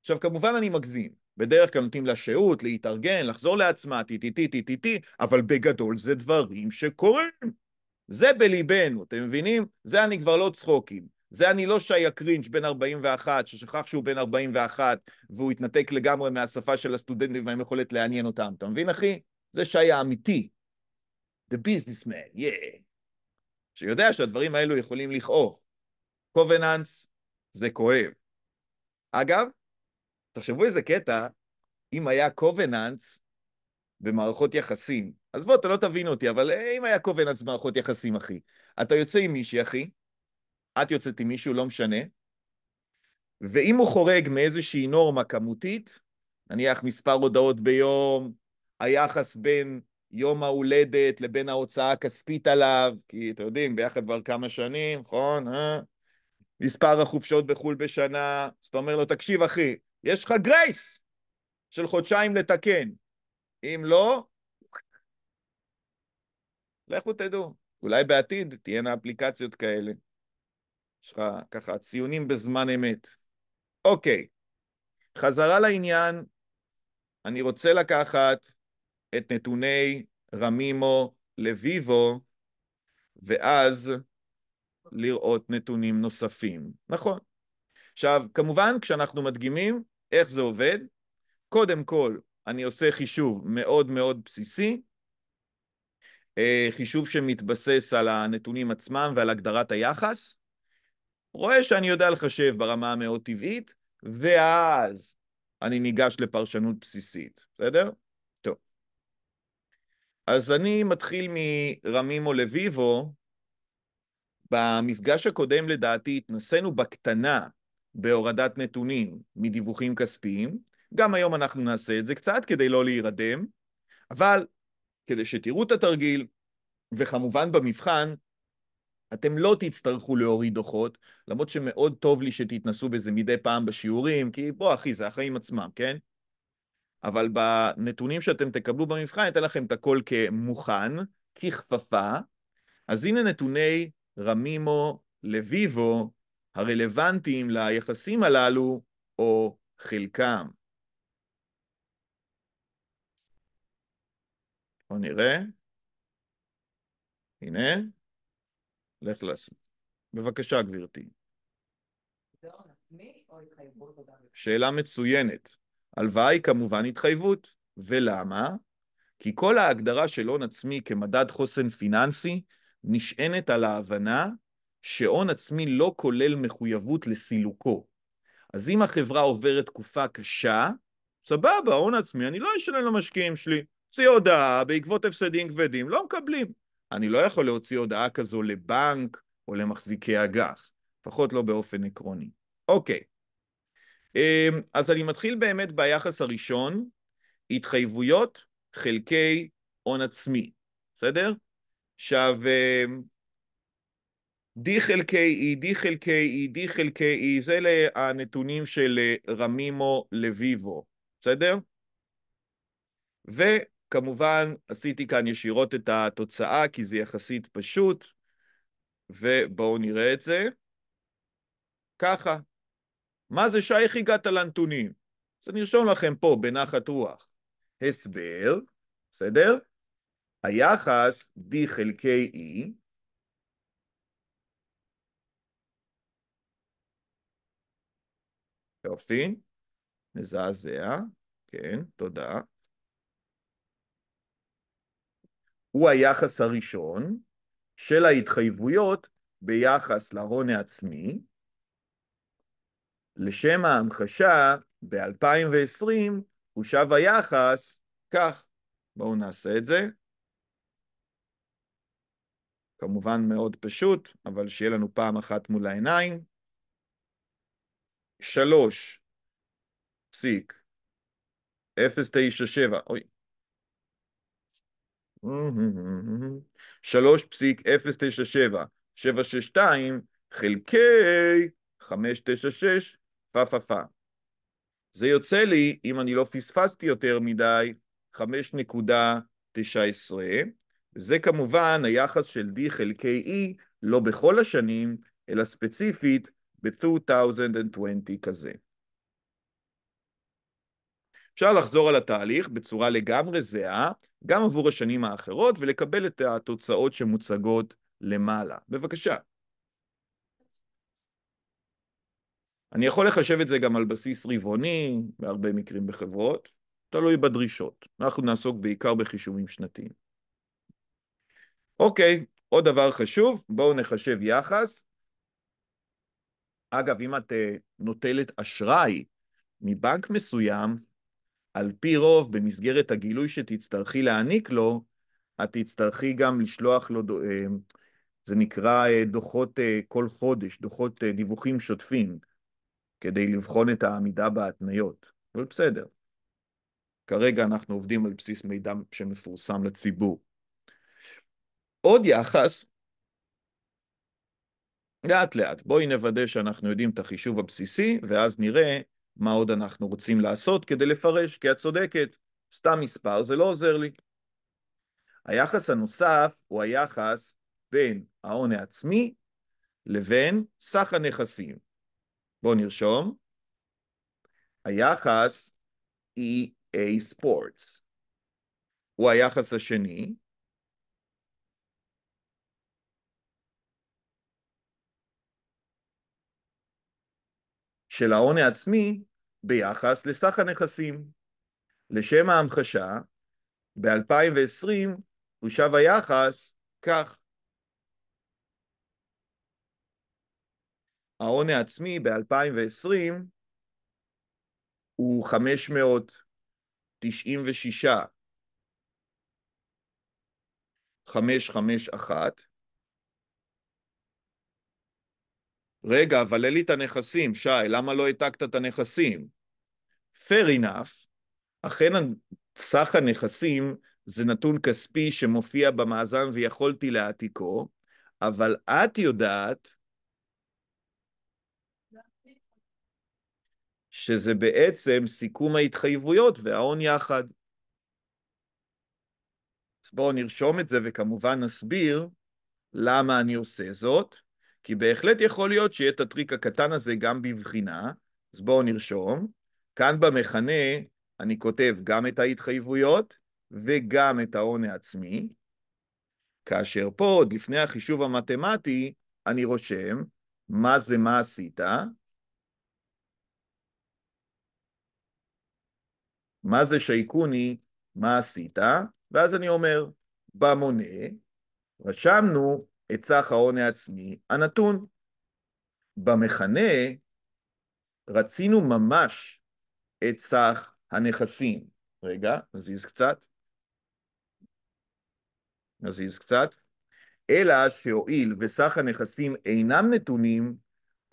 עכשיו, כמובן אני מגזים. בדרך כלל נותנים לה שהות, להתארגן, לחזור לעצמה, טי-טי-טי-טי-טי, אבל בגדול זה דברים שקורים. זה בליבנו, אתם מבינים? זה אני כבר לא צחוקים. זה אני לא שי הקרינץ' בן 41, ששכח שהוא בן 41, והוא התנתק לגמרי מהשפה של הסטודנטים והם והיכולת לעניין אותם. אתה מבין, אחי? זה שי האמיתי. The businessman, yeah. שיודע שהדברים האלו יכולים לכאוב. קובננס זה כואב. אגב, תחשבו איזה קטע אם היה קובננס במערכות יחסים. אז בוא, אתה לא תבין אותי, אבל אה, אם היה קובננס במערכות יחסים, אחי, אתה יוצא עם מישהי, אחי, את יוצאת עם מישהו, לא משנה, ואם הוא חורג מאיזושהי נורמה כמותית, נניח מספר הודעות ביום, היחס בין יום ההולדת לבין ההוצאה הכספית עליו, כי אתם יודעים, ביחד כבר כמה שנים, נכון? אה? מספר החופשות בחו"ל בשנה, אז אתה אומר לו, תקשיב אחי, יש לך גרייס של חודשיים לתקן. אם לא, לכו תדעו. אולי בעתיד תהיינה אפליקציות כאלה. יש לך ככה ציונים בזמן אמת. אוקיי, חזרה לעניין, אני רוצה לקחת את נתוני רמימו לוויבו, ואז לראות נתונים נוספים. נכון. עכשיו, כמובן, כשאנחנו מדגימים, איך זה עובד? קודם כל, אני עושה חישוב מאוד מאוד בסיסי, אה, חישוב שמתבסס על הנתונים עצמם ועל הגדרת היחס, רואה שאני יודע לחשב ברמה המאוד טבעית, ואז אני ניגש לפרשנות בסיסית, בסדר? אז אני מתחיל מרמימו לביבו. במפגש הקודם לדעתי התנסינו בקטנה בהורדת נתונים מדיווחים כספיים. גם היום אנחנו נעשה את זה קצת כדי לא להירדם, אבל כדי שתראו את התרגיל, וכמובן במבחן, אתם לא תצטרכו להוריד דוחות, למרות שמאוד טוב לי שתתנסו בזה מדי פעם בשיעורים, כי בוא אחי, זה החיים עצמם, כן? אבל בנתונים שאתם תקבלו במבחן, אתן לכם את הכל כמוכן, ככפפה. אז הנה נתוני רמימו לויבו הרלוונטיים ליחסים הללו, או חלקם. בואו נראה. הנה. לך לעשות. בבקשה, גברתי. שאלה מצוינת. הלוואה היא כמובן התחייבות. ולמה? כי כל ההגדרה של הון עצמי כמדד חוסן פיננסי נשענת על ההבנה שהון עצמי לא כולל מחויבות לסילוקו. אז אם החברה עוברת תקופה קשה, סבבה, הון עצמי, אני לא אשלם למשקיעים שלי. הוציא הודעה בעקבות הפסדים כבדים, לא מקבלים. אני לא יכול להוציא הודעה כזו לבנק או למחזיקי אג"ח, לפחות לא באופן עקרוני. אוקיי, אמ, אז אני מתחיל באמת ביחס הראשון, התחייבויות חלקי הון עצמי, בסדר? עכשיו, אמ, D חלקי E, D חלקי E, D חלקי E, זה אלה הנתונים של אה, רמימו לביבו, בסדר? וכמובן, עשיתי כאן ישירות את התוצאה, כי זה יחסית פשוט, ובואו נראה את זה. ככה, מה זה שייך הגעת לנתונים? אז אני ארשום לכם פה בנחת רוח. הסבר, בסדר? היחס D חלקי E יופי, מזעזע, כן, תודה. הוא היחס הראשון של ההתחייבויות ביחס להון העצמי לשם ההמחשה, ב-2020 חושב היחס כך. בואו נעשה את זה. כמובן מאוד פשוט, אבל שיהיה לנו פעם אחת מול העיניים. שלוש פסיק 0.97, אוי. 3.097, 762 חלקי 596 פה פה פה. זה יוצא לי, אם אני לא פספסתי יותר מדי, 5.19. וזה כמובן היחס של D חלקי E, לא בכל השנים, אלא ספציפית ב-2020 כזה. אפשר לחזור על התהליך בצורה לגמרי זהה, גם עבור השנים האחרות, ולקבל את התוצאות שמוצגות למעלה. בבקשה. אני יכול לחשב את זה גם על בסיס רבעוני, בהרבה מקרים בחברות, תלוי בדרישות. אנחנו נעסוק בעיקר בחישובים שנתיים. אוקיי, עוד דבר חשוב, בואו נחשב יחס. אגב, אם את אה, נוטלת אשראי מבנק מסוים, על פי רוב, במסגרת הגילוי שתצטרכי להעניק לו, את תצטרכי גם לשלוח לו, אה, זה נקרא אה, דוחות כל חודש, דוחות דיווחים שוטפים. כדי לבחון את העמידה בהתניות, אבל בסדר. כרגע אנחנו עובדים על בסיס מידע שמפורסם לציבור. עוד יחס, לאט לאט, בואי נוודא שאנחנו יודעים את החישוב הבסיסי, ואז נראה מה עוד אנחנו רוצים לעשות כדי לפרש, כי את צודקת, סתם מספר זה לא עוזר לי. היחס הנוסף הוא היחס בין ההון העצמי לבין סך הנכסים. בואו נרשום. היחס EA Sports הוא היחס השני. של ההון העצמי ביחס לסך הנכסים. לשם ההמחשה, ב-2020 הושב היחס כך ההון העצמי ב-2020 הוא 596 551. רגע, אבל אין לי את הנכסים, שי, למה לא העתקת את הנכסים? Fair enough, אכן סך הנכסים זה נתון כספי שמופיע במאזן ויכולתי להעתיקו, אבל את יודעת שזה בעצם סיכום ההתחייבויות וההון יחד. אז בואו נרשום את זה וכמובן נסביר למה אני עושה זאת, כי בהחלט יכול להיות שיהיה את הטריק הקטן הזה גם בבחינה, אז בואו נרשום. כאן במכנה אני כותב גם את ההתחייבויות וגם את ההון העצמי, כאשר פה, עוד לפני החישוב המתמטי, אני רושם מה זה מה עשית, מה זה שייקוני, מה עשית, ואז אני אומר, במונה, רשמנו את סך ההון העצמי הנתון. במכנה רצינו ממש את סך הנכסים. רגע, נזיז קצת. נזיז קצת. אלא שהואיל וסך הנכסים אינם נתונים,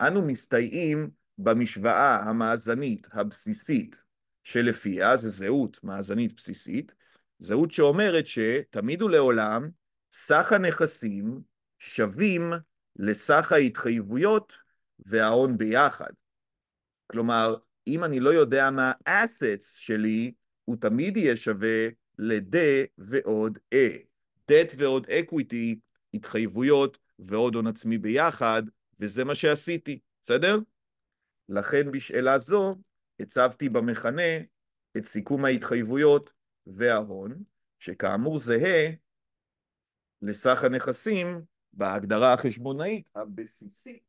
אנו מסתייעים במשוואה המאזנית הבסיסית שלפיה זה זהות מאזנית בסיסית, זהות שאומרת שתמיד ולעולם סך הנכסים שווים לסך ההתחייבויות וההון ביחד. כלומר, אם אני לא יודע מה ה-assets שלי, הוא תמיד יהיה שווה ל-D ועוד A. debt ועוד equity, התחייבויות ועוד הון עצמי ביחד, וזה מה שעשיתי, בסדר? לכן בשאלה זו הצבתי במכנה את סיכום ההתחייבויות וההון, שכאמור זהה לסך הנכסים בהגדרה החשבונאית הבסיסית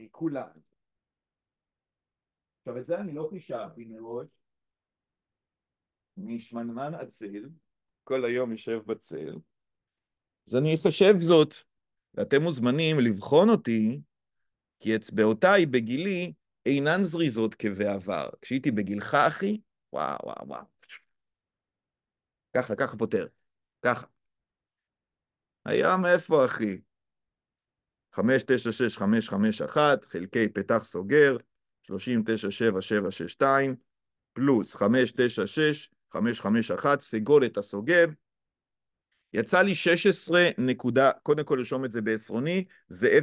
מכולן. עכשיו את זה אני לא חישבתי מראש, משמנמן עצל, כל היום יושב בצל, אז אני אחשב זאת, ואתם מוזמנים לבחון אותי, כי אצבעותיי בגילי אינן זריזות כבעבר. כשהייתי בגילך, אחי, וואו, וואו, וואו. ככה, ככה פותר. ככה. היום איפה, אחי? 596551 חלקי פתח סוגר 397762 פלוס 596551 סגול את הסוגר יצא לי 16 נקודה, קודם כל לרשום את זה בעשרוני, זה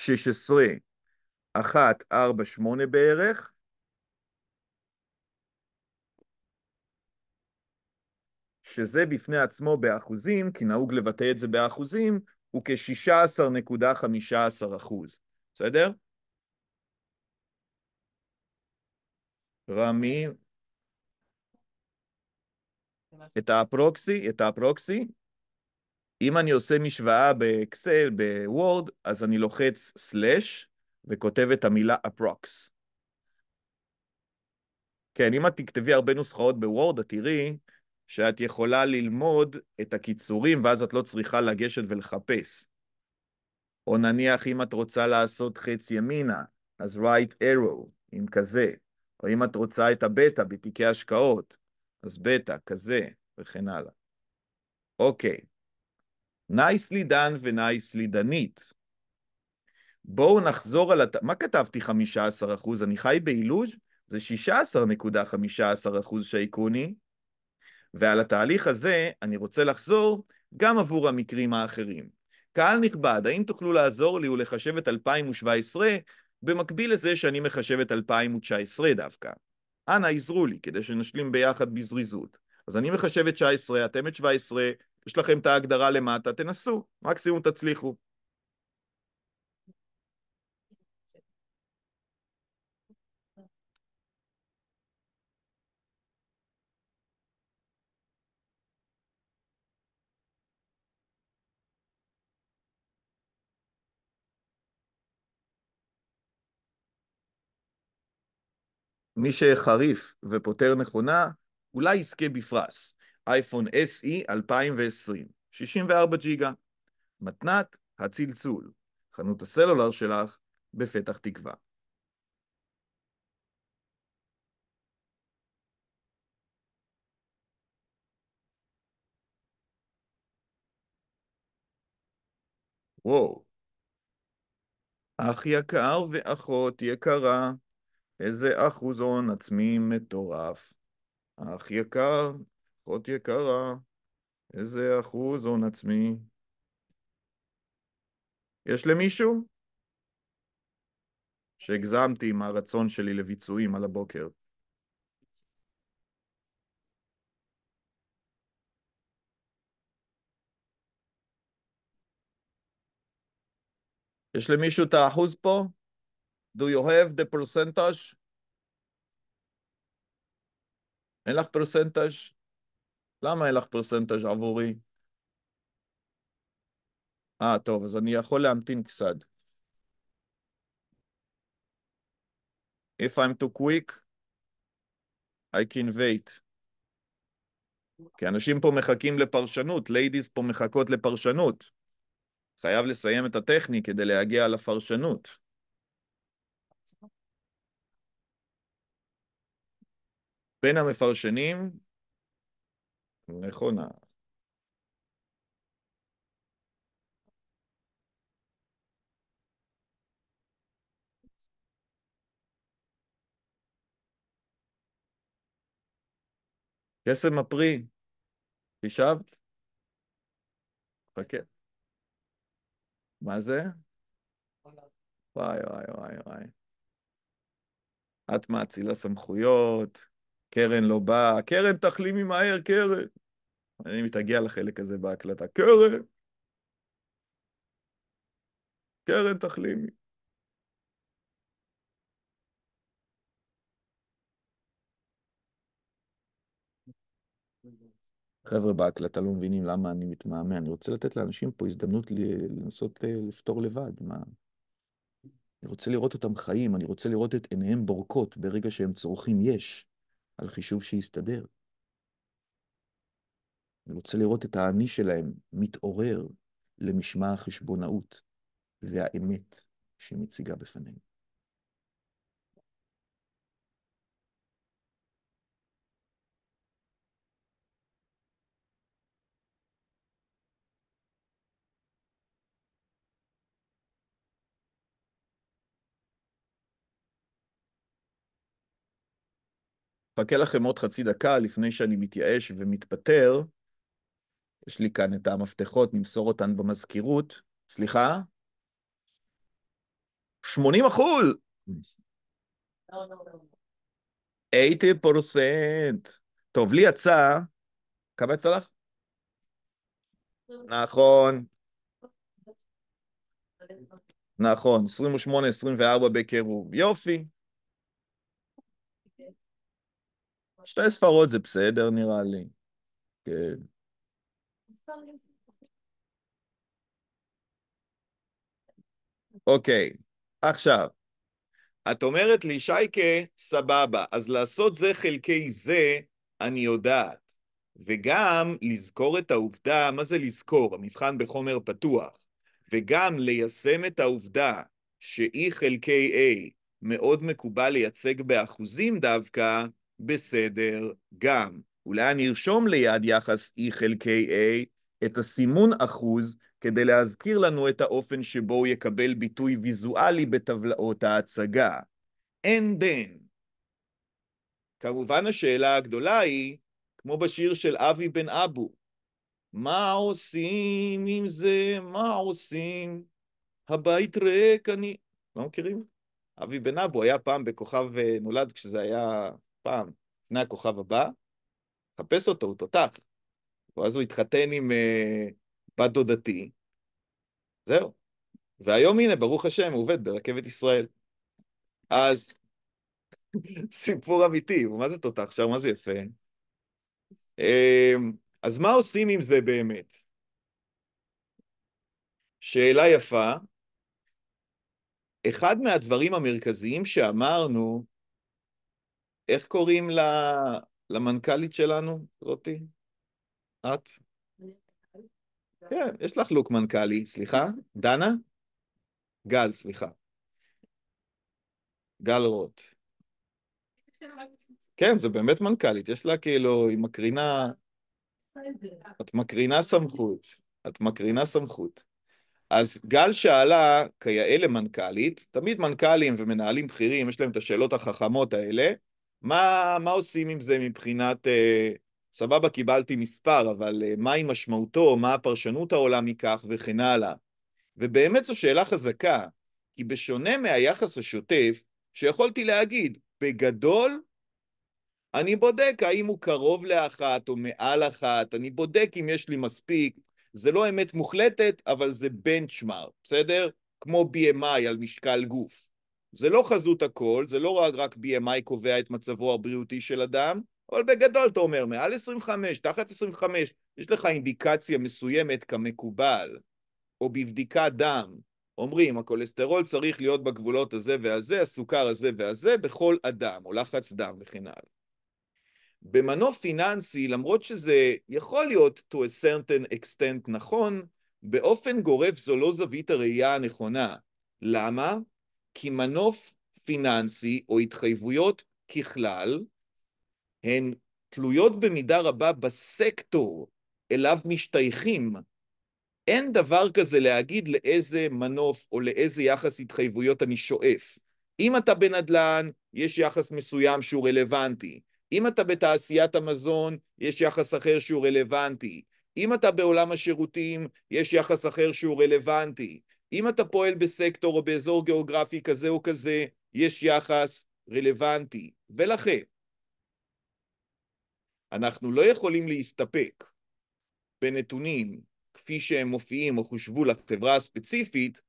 0.16 אחת, ארבע, שמונה בערך. שזה בפני עצמו באחוזים, כי נהוג לבטא את זה באחוזים, הוא כ-16.15 אחוז. בסדר? רמי, את האפרוקסי, את האפרוקסי, אם אני עושה משוואה באקסל, בוורד, אז אני לוחץ סלאש, וכותב את המילה approx. כן, אם את תכתבי הרבה נוסחאות בוורד, את תראי שאת יכולה ללמוד את הקיצורים, ואז את לא צריכה לגשת ולחפש. או נניח אם את רוצה לעשות חץ ימינה, אז right arrow, עם כזה. או אם את רוצה את הבטא בתיקי השקעות, אז בטא, כזה, וכן הלאה. אוקיי. Okay. Nicely done ו-nicely done it. בואו נחזור על... הת... מה כתבתי 15 אחוז? אני חי באילוז'? זה 16.15 אחוז שייקוני. ועל התהליך הזה אני רוצה לחזור גם עבור המקרים האחרים. קהל נכבד, האם תוכלו לעזור לי ולחשב את 2017 במקביל לזה שאני מחשב את 2019 דווקא? אנא עזרו לי כדי שנשלים ביחד בזריזות. אז אני מחשב את 19, אתם את 17, יש לכם את ההגדרה למטה, תנסו, מקסימום תצליחו. מי שחריף ופותר נכונה, אולי יזכה בפרס. אייפון SE 2020, 64 ג'יגה. מתנת הצלצול, חנות הסלולר שלך בפתח תקווה. וואו. אח יקר ואחות יקרה, איזה אחוזון עצמי מטורף. אך יקר, אחות יקרה, איזה אחוז הון עצמי. יש למישהו? שהגזמתי עם הרצון שלי לביצועים על הבוקר. יש למישהו את האחוז פה? Do you have the percentage? אין לך פרסנטג'? למה אין לך פרסנטג' עבורי? אה, טוב, אז אני יכול להמתין קצת. If I'm too quick, I can wait. כי אנשים פה מחכים לפרשנות, ladies פה מחכות לפרשנות. חייב לסיים את הטכני כדי להגיע לפרשנות. בין המפרשנים, נכונה. אה. קסם הפרי, חישבת? חכה. מה זה? וואי וואי וואי וואי. את מאצילה סמכויות. קרן לא באה, קרן תחלימי מהר, קרן. אני מתאגיע לחלק הזה בהקלטה. קרן! קרן תחלימי. חבר'ה בהקלטה לא מבינים למה אני מתמהמה, אני רוצה לתת לאנשים פה הזדמנות לנסות אה, לפתור לבד, מה... אני רוצה לראות אותם חיים, אני רוצה לראות את עיניהם בורקות ברגע שהם צורכים יש. על חישוב שיסתדר. אני רוצה לראות את האני שלהם מתעורר למשמע החשבונאות והאמת שמציגה בפנינו. אחכה לכם עוד חצי דקה לפני שאני מתייאש ומתפטר. יש לי כאן את המפתחות, נמסור אותן במזכירות. סליחה? 80 אחוז! 80 פורסנט. טוב, לי יצא... כמה יצא לך? נכון. נכון, 28-24 בקירוב. יופי, שתי ספרות זה בסדר, נראה לי. כן. אוקיי, okay. עכשיו, את אומרת לי, שייקה, סבבה, אז לעשות זה חלקי זה, אני יודעת. וגם לזכור את העובדה, מה זה לזכור? המבחן בחומר פתוח. וגם ליישם את העובדה ש-E חלקי A מאוד מקובל לייצג באחוזים דווקא, בסדר גם. אולי אני ארשום ליד יחס E חלקי A את הסימון אחוז כדי להזכיר לנו את האופן שבו הוא יקבל ביטוי ויזואלי בטבלאות ההצגה. And then. כמובן השאלה הגדולה היא, כמו בשיר של אבי בן אבו, מה עושים עם זה? מה עושים? הבית ריק, אני... לא מכירים? אבי בן אבו היה פעם בכוכב אה, נולד כשזה היה פעם, לפני הכוכב הבא, חפש אותו, הוא תותח. ואז הוא התחתן עם אה, בת דודתי, זהו. והיום הנה, ברוך השם, הוא עובד ברכבת ישראל. אז סיפור אמיתי, מה זה תותח שם, מה זה יפה. אה, אז מה עושים עם זה באמת? שאלה יפה. אחד מהדברים המרכזיים שאמרנו איך קוראים למנכ"לית שלנו, זאתי? את? כן, יש לך לוק מנכ"לי, סליחה? דנה? גל, סליחה. גל רוט. כן, זה באמת מנכ"לית, יש לה כאילו, היא מקרינה... את מקרינה סמכות, את מקרינה סמכות. אז גל שאלה, כיאה למנכ"לית, תמיד מנכ"לים ומנהלים בכירים, יש להם את השאלות החכמות האלה, מה, מה עושים עם זה מבחינת, אה, סבבה, קיבלתי מספר, אבל אה, מהי משמעותו, מה הפרשנות העולה מכך וכן הלאה. ובאמת זו שאלה חזקה, כי בשונה מהיחס השוטף, שיכולתי להגיד, בגדול, אני בודק האם הוא קרוב לאחת או מעל אחת, אני בודק אם יש לי מספיק, זה לא אמת מוחלטת, אבל זה בנצ'מארק, בסדר? כמו BMI על משקל גוף. זה לא חזות הכל, זה לא רק, רק BMI קובע את מצבו הבריאותי של אדם, אבל בגדול אתה אומר, מעל 25, תחת 25, יש לך אינדיקציה מסוימת כמקובל, או בבדיקת דם, אומרים, הכולסטרול צריך להיות בגבולות הזה והזה, הסוכר הזה והזה, בכל אדם, או לחץ דם וכן הלאה. במנוף פיננסי, למרות שזה יכול להיות to a certain extent נכון, באופן גורף זו לא זווית הראייה הנכונה. למה? כי מנוף פיננסי או התחייבויות ככלל הן תלויות במידה רבה בסקטור אליו משתייכים. אין דבר כזה להגיד לאיזה מנוף או לאיזה יחס התחייבויות אני שואף. אם אתה בנדל"ן, יש יחס מסוים שהוא רלוונטי. אם אתה בתעשיית המזון, יש יחס אחר שהוא רלוונטי. אם אתה בעולם השירותים, יש יחס אחר שהוא רלוונטי. אם אתה פועל בסקטור או באזור גיאוגרפי כזה או כזה, יש יחס רלוונטי. ולכן, אנחנו לא יכולים להסתפק בנתונים כפי שהם מופיעים או חושבו לחברה הספציפית,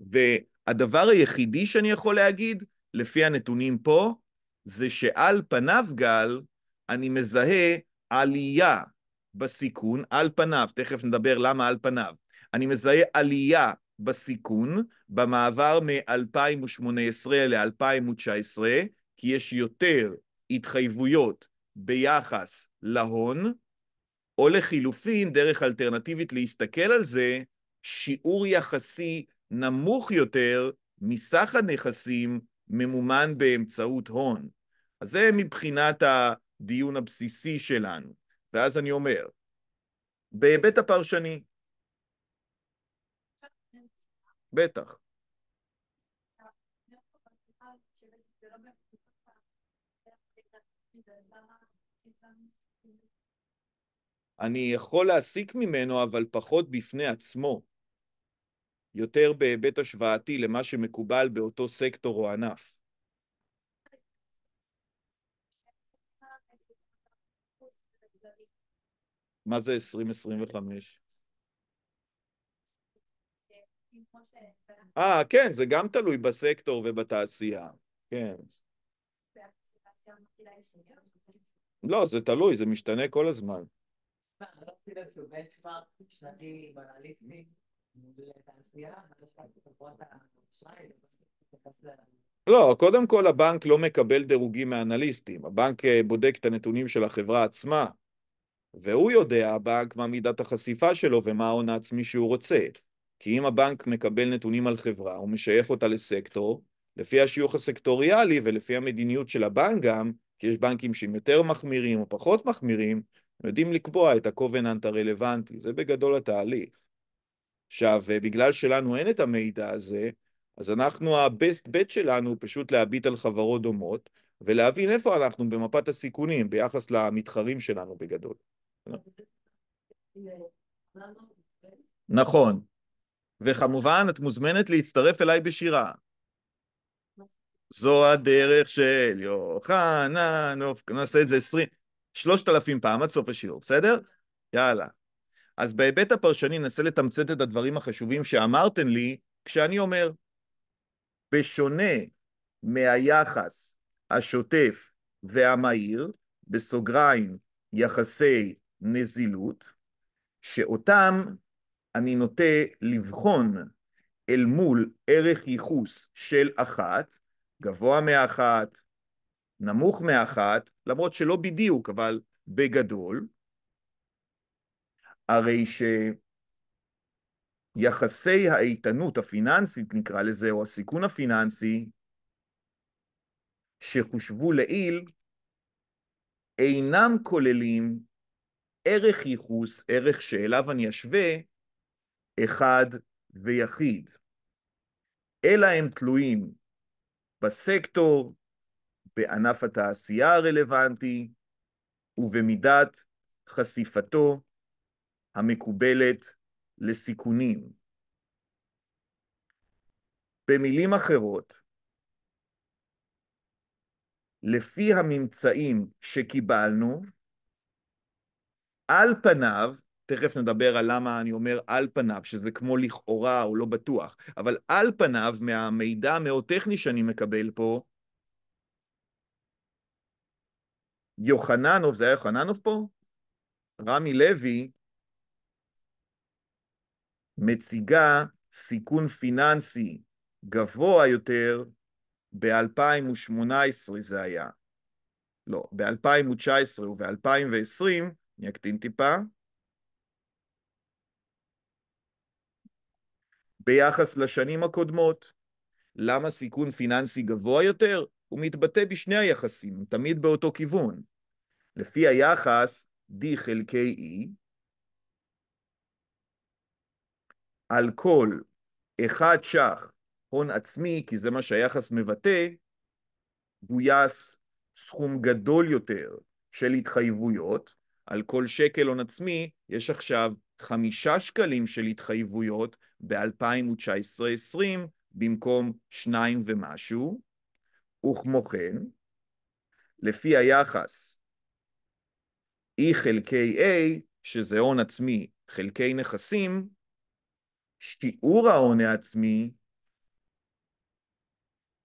והדבר היחידי שאני יכול להגיד, לפי הנתונים פה, זה שעל פניו, גל, אני מזהה עלייה בסיכון, על פניו, תכף נדבר למה על פניו, אני מזהה עלייה בסיכון במעבר מ-2018 ל-2019, כי יש יותר התחייבויות ביחס להון, או לחילופין, דרך אלטרנטיבית להסתכל על זה, שיעור יחסי נמוך יותר מסך הנכסים ממומן באמצעות הון. אז זה מבחינת הדיון הבסיסי שלנו. ואז אני אומר, בהיבט הפרשני, בטח. אני יכול להסיק ממנו, אבל פחות בפני עצמו. יותר בהיבט השוואתי למה שמקובל באותו סקטור או ענף. מה זה 2025? אה, כן, זה גם תלוי בסקטור ובתעשייה, כן. לא, זה תלוי, זה משתנה כל הזמן. לא, קודם כל הבנק לא מקבל דירוגים מאנליסטים, הבנק אה, בודק את הנתונים של החברה עצמה, והוא יודע, הבנק, מה מידת החשיפה שלו ומה ההון העצמי שהוא רוצה. כי אם הבנק מקבל נתונים על חברה, הוא משייך אותה לסקטור, לפי השיוך הסקטוריאלי ולפי המדיניות של הבנק גם, כי יש בנקים שהם יותר מחמירים או פחות מחמירים, הם יודעים לקבוע את הקובננט הרלוונטי, זה בגדול התהליך. עכשיו, אה, בגלל שלנו אין את המידע הזה, אז אנחנו, ה-best bet שלנו הוא פשוט להביט על חברות דומות ולהבין איפה אנחנו במפת הסיכונים ביחס למתחרים שלנו בגדול. נכון, וכמובן, את מוזמנת להצטרף אליי בשירה. זו הדרך של יוחנן, נעשה את זה עשרים, שלושת אלפים פעם עד סוף השיעור, בסדר? יאללה. אז בהיבט הפרשני ננסה לתמצת את הדברים החשובים שאמרתם לי כשאני אומר, בשונה מהיחס השוטף והמהיר, בסוגריים יחסי נזילות, שאותם אני נוטה לבחון אל מול ערך ייחוס של אחת, גבוה מאחת, נמוך מאחת, למרות שלא בדיוק, אבל בגדול, הרי שיחסי האיתנות הפיננסית, נקרא לזה, או הסיכון הפיננסי, שחושבו לעיל, אינם כוללים ערך ייחוס, ערך שאליו אני אשווה אחד ויחיד, אלא הם תלויים בסקטור, בענף התעשייה הרלוונטי ובמידת חשיפתו המקובלת לסיכונים. במילים אחרות, לפי הממצאים שקיבלנו, על פניו, תכף נדבר על למה אני אומר על פניו, שזה כמו לכאורה או לא בטוח, אבל על פניו, מהמידע המאוד טכני שאני מקבל פה, יוחננוף, זה היה יוחננוף פה? רמי לוי מציגה סיכון פיננסי גבוה יותר ב-2018 זה היה. לא, ב-2019 וב-2020, אני אקטין טיפה, ביחס לשנים הקודמות. למה סיכון פיננסי גבוה יותר? הוא מתבטא בשני היחסים, תמיד באותו כיוון. לפי היחס D חלקי E, על כל אחד ש"ח הון עצמי, כי זה מה שהיחס מבטא, גויס סכום גדול יותר של התחייבויות, על כל שקל הון עצמי יש עכשיו חמישה שקלים של התחייבויות ב-2019-2020 במקום שניים ומשהו, וכמו כן, לפי היחס E חלקי A, שזה הון עצמי חלקי נכסים, שיעור ההון העצמי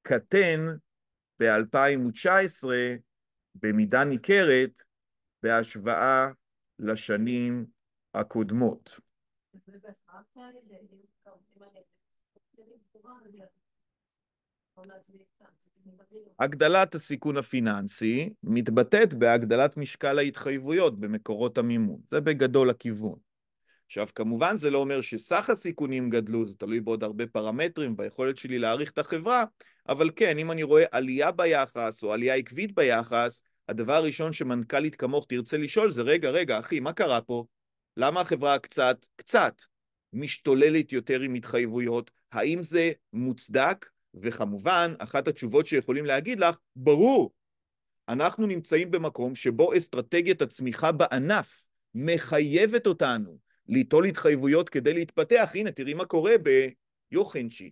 קטן ב-2019 במידה ניכרת בהשוואה לשנים 2018-2019. הקודמות. הגדלת הסיכון הפיננסי מתבטאת בהגדלת משקל ההתחייבויות במקורות המימון. זה בגדול הכיוון. עכשיו, כמובן זה לא אומר שסך הסיכונים גדלו, זה תלוי בעוד הרבה פרמטרים, ביכולת שלי להעריך את החברה, אבל כן, אם אני רואה עלייה ביחס או עלייה עקבית ביחס, הדבר הראשון שמנכ"לית כמוך תרצה לשאול זה, רגע, רגע, אחי, מה קרה פה? למה החברה קצת, קצת, משתוללת יותר עם התחייבויות? האם זה מוצדק? וכמובן, אחת התשובות שיכולים להגיד לך, ברור, אנחנו נמצאים במקום שבו אסטרטגיית הצמיחה בענף מחייבת אותנו ליטול התחייבויות כדי להתפתח. הנה, תראי מה קורה ביוחנצ'י.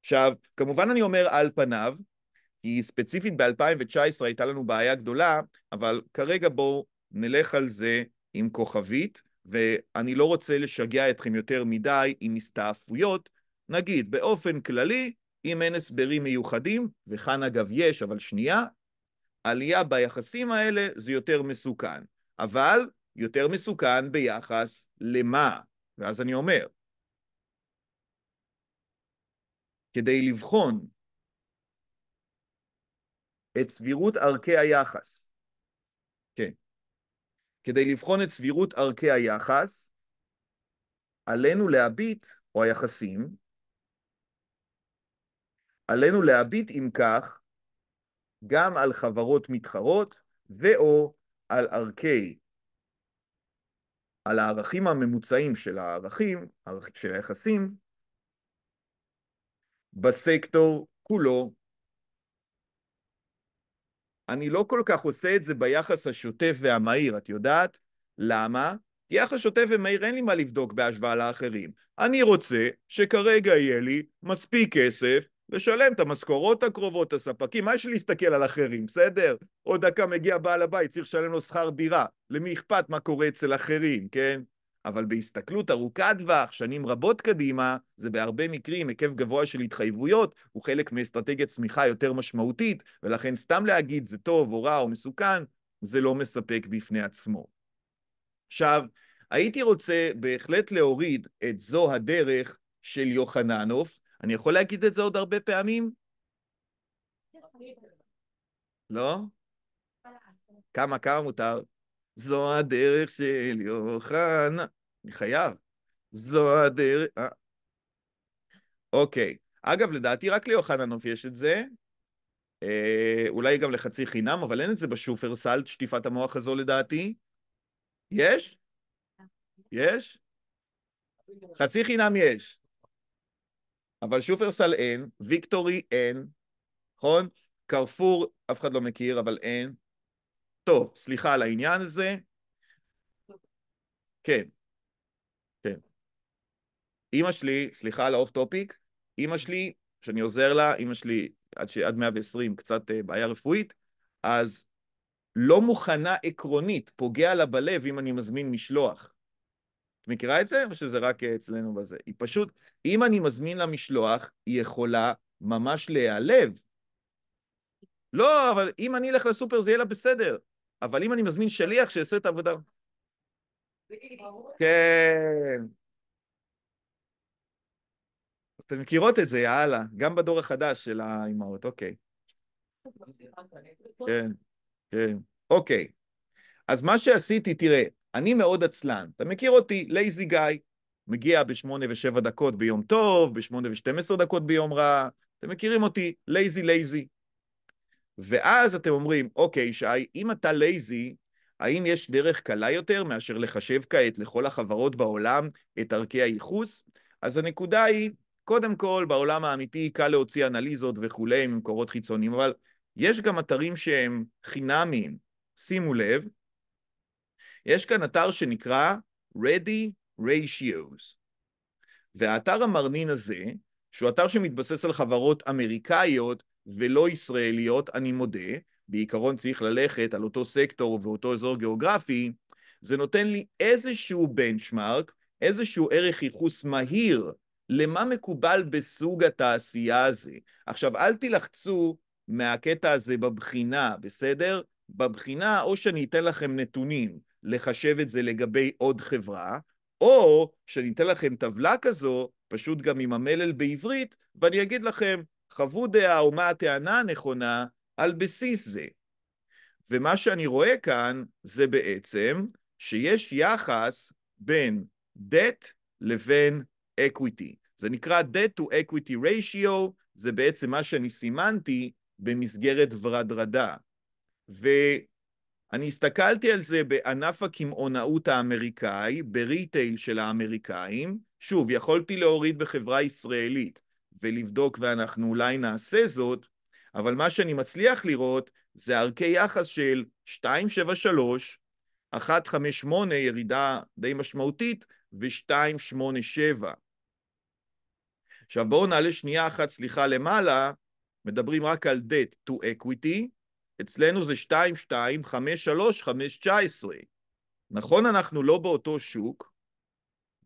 עכשיו, כמובן אני אומר על פניו, כי ספציפית ב-2019 הייתה לנו בעיה גדולה, אבל כרגע בואו נלך על זה עם כוכבית, ואני לא רוצה לשגע אתכם יותר מדי עם הסתעפויות. נגיד, באופן כללי, אם אין הסברים מיוחדים, וכאן אגב יש, אבל שנייה, עלייה ביחסים האלה זה יותר מסוכן. אבל יותר מסוכן ביחס למה? ואז אני אומר, כדי לבחון את סבירות ערכי היחס כדי לבחון את סבירות ערכי היחס, עלינו להביט, או היחסים, עלינו להביט אם כך גם על חברות מתחרות ואו על ערכי, על הערכים הממוצעים של הערכים, של היחסים, בסקטור כולו אני לא כל כך עושה את זה ביחס השוטף והמהיר, את יודעת? למה? יחס שוטף ומהיר אין לי מה לבדוק בהשוואה לאחרים. אני רוצה שכרגע יהיה לי מספיק כסף לשלם את המשכורות הקרובות, את הספקים, מה יש לי להסתכל על אחרים, בסדר? עוד דקה מגיע בעל הבית, צריך לשלם לו שכר דירה. למי אכפת מה קורה אצל אחרים, כן? אבל בהסתכלות ארוכת טווח, שנים רבות קדימה, זה בהרבה מקרים היקף גבוה של התחייבויות, הוא חלק מאסטרטגיית צמיחה יותר משמעותית, ולכן סתם להגיד זה טוב או רע או מסוכן, זה לא מספק בפני עצמו. עכשיו, הייתי רוצה בהחלט להוריד את זו הדרך של יוחננוף. אני יכול להגיד את זה עוד הרבה פעמים? לא? כמה, כמה מותר? זו הדרך של יוחנן. אני חייב. זו הדרך... אה. אוקיי. אגב, לדעתי רק ליוחננוף יש את זה. אה, אולי גם לחצי חינם, אבל אין את זה בשופרסל, שטיפת המוח הזו לדעתי. יש? יש? חצי חינם יש. אבל שופרסל אין, ויקטורי אין, נכון? קרפור אף אחד לא מכיר, אבל אין. טוב, סליחה על העניין הזה. כן, כן. אימא שלי, סליחה על האוף טופיק, אימא שלי, שאני עוזר לה, אימא שלי עד, ש... עד 120 קצת אה, בעיה רפואית, אז לא מוכנה עקרונית, פוגע לה בלב אם אני מזמין משלוח. את מכירה את זה, או שזה רק אצלנו בזה? היא פשוט, אם אני מזמין לה משלוח, היא יכולה ממש להיעלב. לא, אבל אם אני אלך לסופר זה יהיה לה בסדר. אבל אם אני מזמין שליח שיעשה את העבודה... כאילו כן. אתן מכירות את זה, יאללה, גם בדור החדש של האימהות, אוקיי. כן, כן, אוקיי. אז מה שעשיתי, תראה, אני מאוד עצלן. אתה מכיר אותי, לייזי גיא, מגיע בשמונה ושבע דקות ביום טוב, בשמונה ושתים עשר דקות ביום רע. אתם מכירים אותי, לייזי לייזי. ואז אתם אומרים, אוקיי, שי, אם אתה לייזי, האם יש דרך קלה יותר מאשר לחשב כעת לכל החברות בעולם את ערכי הייחוס? אז הנקודה היא, קודם כל, בעולם האמיתי קל להוציא אנליזות וכולי ממקורות חיצוניים, אבל יש גם אתרים שהם חינמיים. שימו לב, יש כאן אתר שנקרא Ready Ratios, והאתר המרנין הזה, שהוא אתר שמתבסס על חברות אמריקאיות, ולא ישראליות, אני מודה, בעיקרון צריך ללכת על אותו סקטור ואותו אזור גיאוגרפי, זה נותן לי איזשהו בנצ'מארק, איזשהו ערך ייחוס מהיר למה מקובל בסוג התעשייה הזה. עכשיו, אל תילחצו מהקטע הזה בבחינה, בסדר? בבחינה, או שאני אתן לכם נתונים לחשב את זה לגבי עוד חברה, או שאני אתן לכם טבלה כזו, פשוט גם עם המלל בעברית, ואני אגיד לכם, חוו דעה או מה הטענה הנכונה על בסיס זה. ומה שאני רואה כאן זה בעצם שיש יחס בין debt לבין equity. זה נקרא debt to equity ratio, זה בעצם מה שאני סימנתי במסגרת ורדרדה. ואני הסתכלתי על זה בענף הקמעונאות האמריקאי, בריטייל של האמריקאים. שוב, יכולתי להוריד בחברה ישראלית, ולבדוק, ואנחנו אולי נעשה זאת, אבל מה שאני מצליח לראות זה ערכי יחס של 273, 158, ירידה די משמעותית, ו-287. עכשיו בואו נעלה שנייה אחת, סליחה, למעלה, מדברים רק על debt to equity, אצלנו זה 2, 2, 5, 3, 5, 19. נכון אנחנו לא באותו שוק,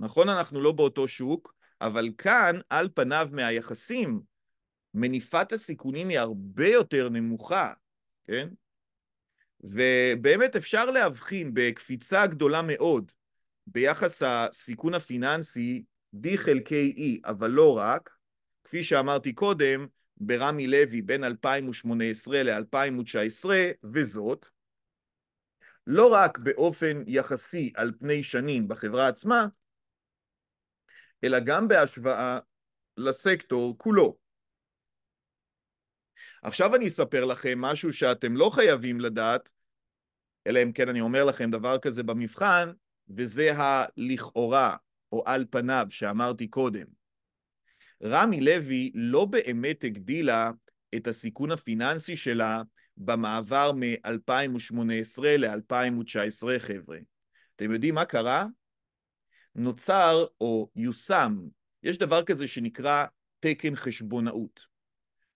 נכון אנחנו לא באותו שוק, אבל כאן, על פניו מהיחסים, מניפת הסיכונים היא הרבה יותר נמוכה, כן? ובאמת אפשר להבחין בקפיצה גדולה מאוד ביחס הסיכון הפיננסי D חלקי E, אבל לא רק, כפי שאמרתי קודם, ברמי לוי בין 2018 ל-2019, וזאת, לא רק באופן יחסי על פני שנים בחברה עצמה, אלא גם בהשוואה לסקטור כולו. עכשיו אני אספר לכם משהו שאתם לא חייבים לדעת, אלא אם כן אני אומר לכם דבר כזה במבחן, וזה הלכאורה, או על פניו, שאמרתי קודם. רמי לוי לא באמת הגדילה את הסיכון הפיננסי שלה במעבר מ-2018 ל-2019, חבר'ה. אתם יודעים מה קרה? נוצר או יושם, יש דבר כזה שנקרא תקן חשבונאות.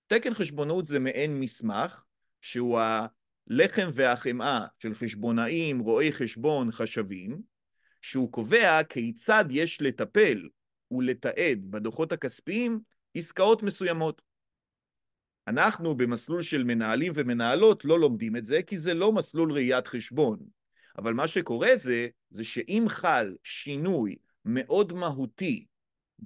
תקן חשבונאות זה מעין מסמך שהוא הלחם והחמאה של חשבונאים, רואי חשבון, חשבים, שהוא קובע כיצד יש לטפל ולתעד בדוחות הכספיים עסקאות מסוימות. אנחנו במסלול של מנהלים ומנהלות לא לומדים את זה, כי זה לא מסלול ראיית חשבון. אבל מה שקורה זה, זה שאם חל שינוי מאוד מהותי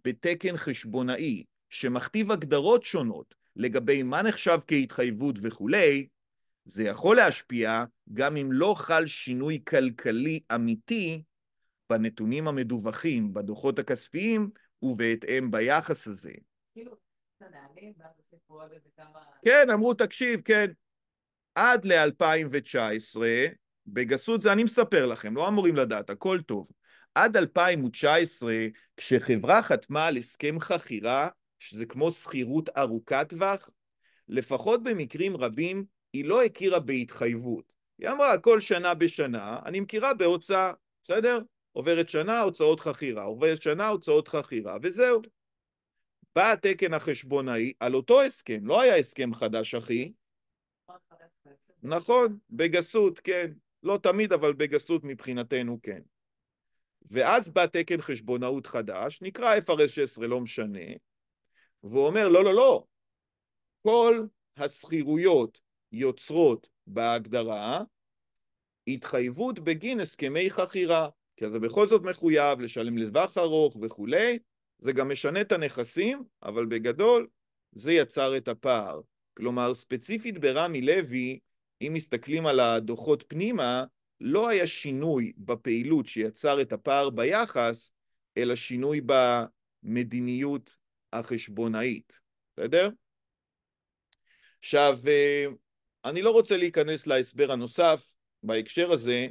בתקן חשבונאי, שמכתיב הגדרות שונות לגבי מה נחשב כהתחייבות וכולי, זה יכול להשפיע גם אם לא חל שינוי כלכלי אמיתי בנתונים המדווחים, בדוחות הכספיים, ובהתאם ביחס הזה. כאילו, כן, אמרו, תקשיב, כן, עד ל-2019 בגסות זה אני מספר לכם, לא אמורים לדעת, הכל טוב. עד 2019, כשחברה חתמה על הסכם חכירה, שזה כמו שכירות ארוכת טווח, לפחות במקרים רבים, היא לא הכירה בהתחייבות. היא אמרה, כל שנה בשנה אני מכירה בהוצאה, בסדר? עוברת שנה, הוצאות חכירה, עוברת שנה, הוצאות חכירה, וזהו. בא התקן החשבונאי על אותו הסכם, לא היה הסכם חדש, אחי. נכון, נכון בגסות, כן. לא תמיד, אבל בגסות מבחינתנו כן. ואז בא תקן חשבונאות חדש, נקרא FRS 16, לא משנה, והוא אומר, לא, לא, לא, כל הסחירויות יוצרות בהגדרה התחייבות בגין הסכמי חכירה, כי אתה בכל זאת מחויב לשלם לטווח ארוך וכולי, זה גם משנה את הנכסים, אבל בגדול זה יצר את הפער. כלומר, ספציפית ברמי לוי, אם מסתכלים על הדוחות פנימה, לא היה שינוי בפעילות שיצר את הפער ביחס, אלא שינוי במדיניות החשבונאית, בסדר? עכשיו, אה, אני לא רוצה להיכנס להסבר הנוסף בהקשר הזה,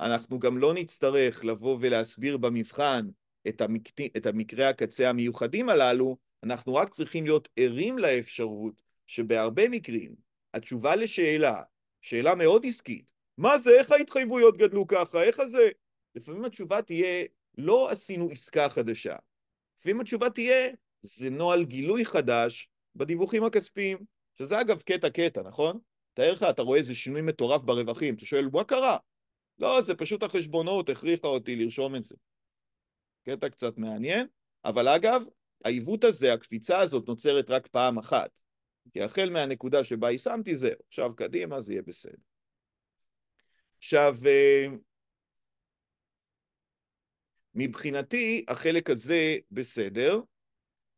אנחנו גם לא נצטרך לבוא ולהסביר במבחן את, המק... את המקרי הקצה המיוחדים הללו, אנחנו רק צריכים להיות ערים לאפשרות שבהרבה מקרים התשובה לשאלה, שאלה מאוד עסקית, מה זה, איך ההתחייבויות גדלו ככה, איך זה? לפעמים התשובה תהיה, לא עשינו עסקה חדשה. לפעמים התשובה תהיה, זה נוהל גילוי חדש בדיווחים הכספיים, שזה אגב קטע-קטע, נכון? תאר לך, אתה רואה איזה שינוי מטורף ברווחים, אתה שואל, מה קרה? לא, זה פשוט החשבונות הכריחה אותי לרשום את זה. קטע קצת מעניין, אבל אגב, העיוות הזה, הקפיצה הזאת, נוצרת רק פעם אחת. כי החל מהנקודה שבה יישמתי זהו, עכשיו קדימה זה יהיה בסדר. עכשיו, אה, מבחינתי החלק הזה בסדר,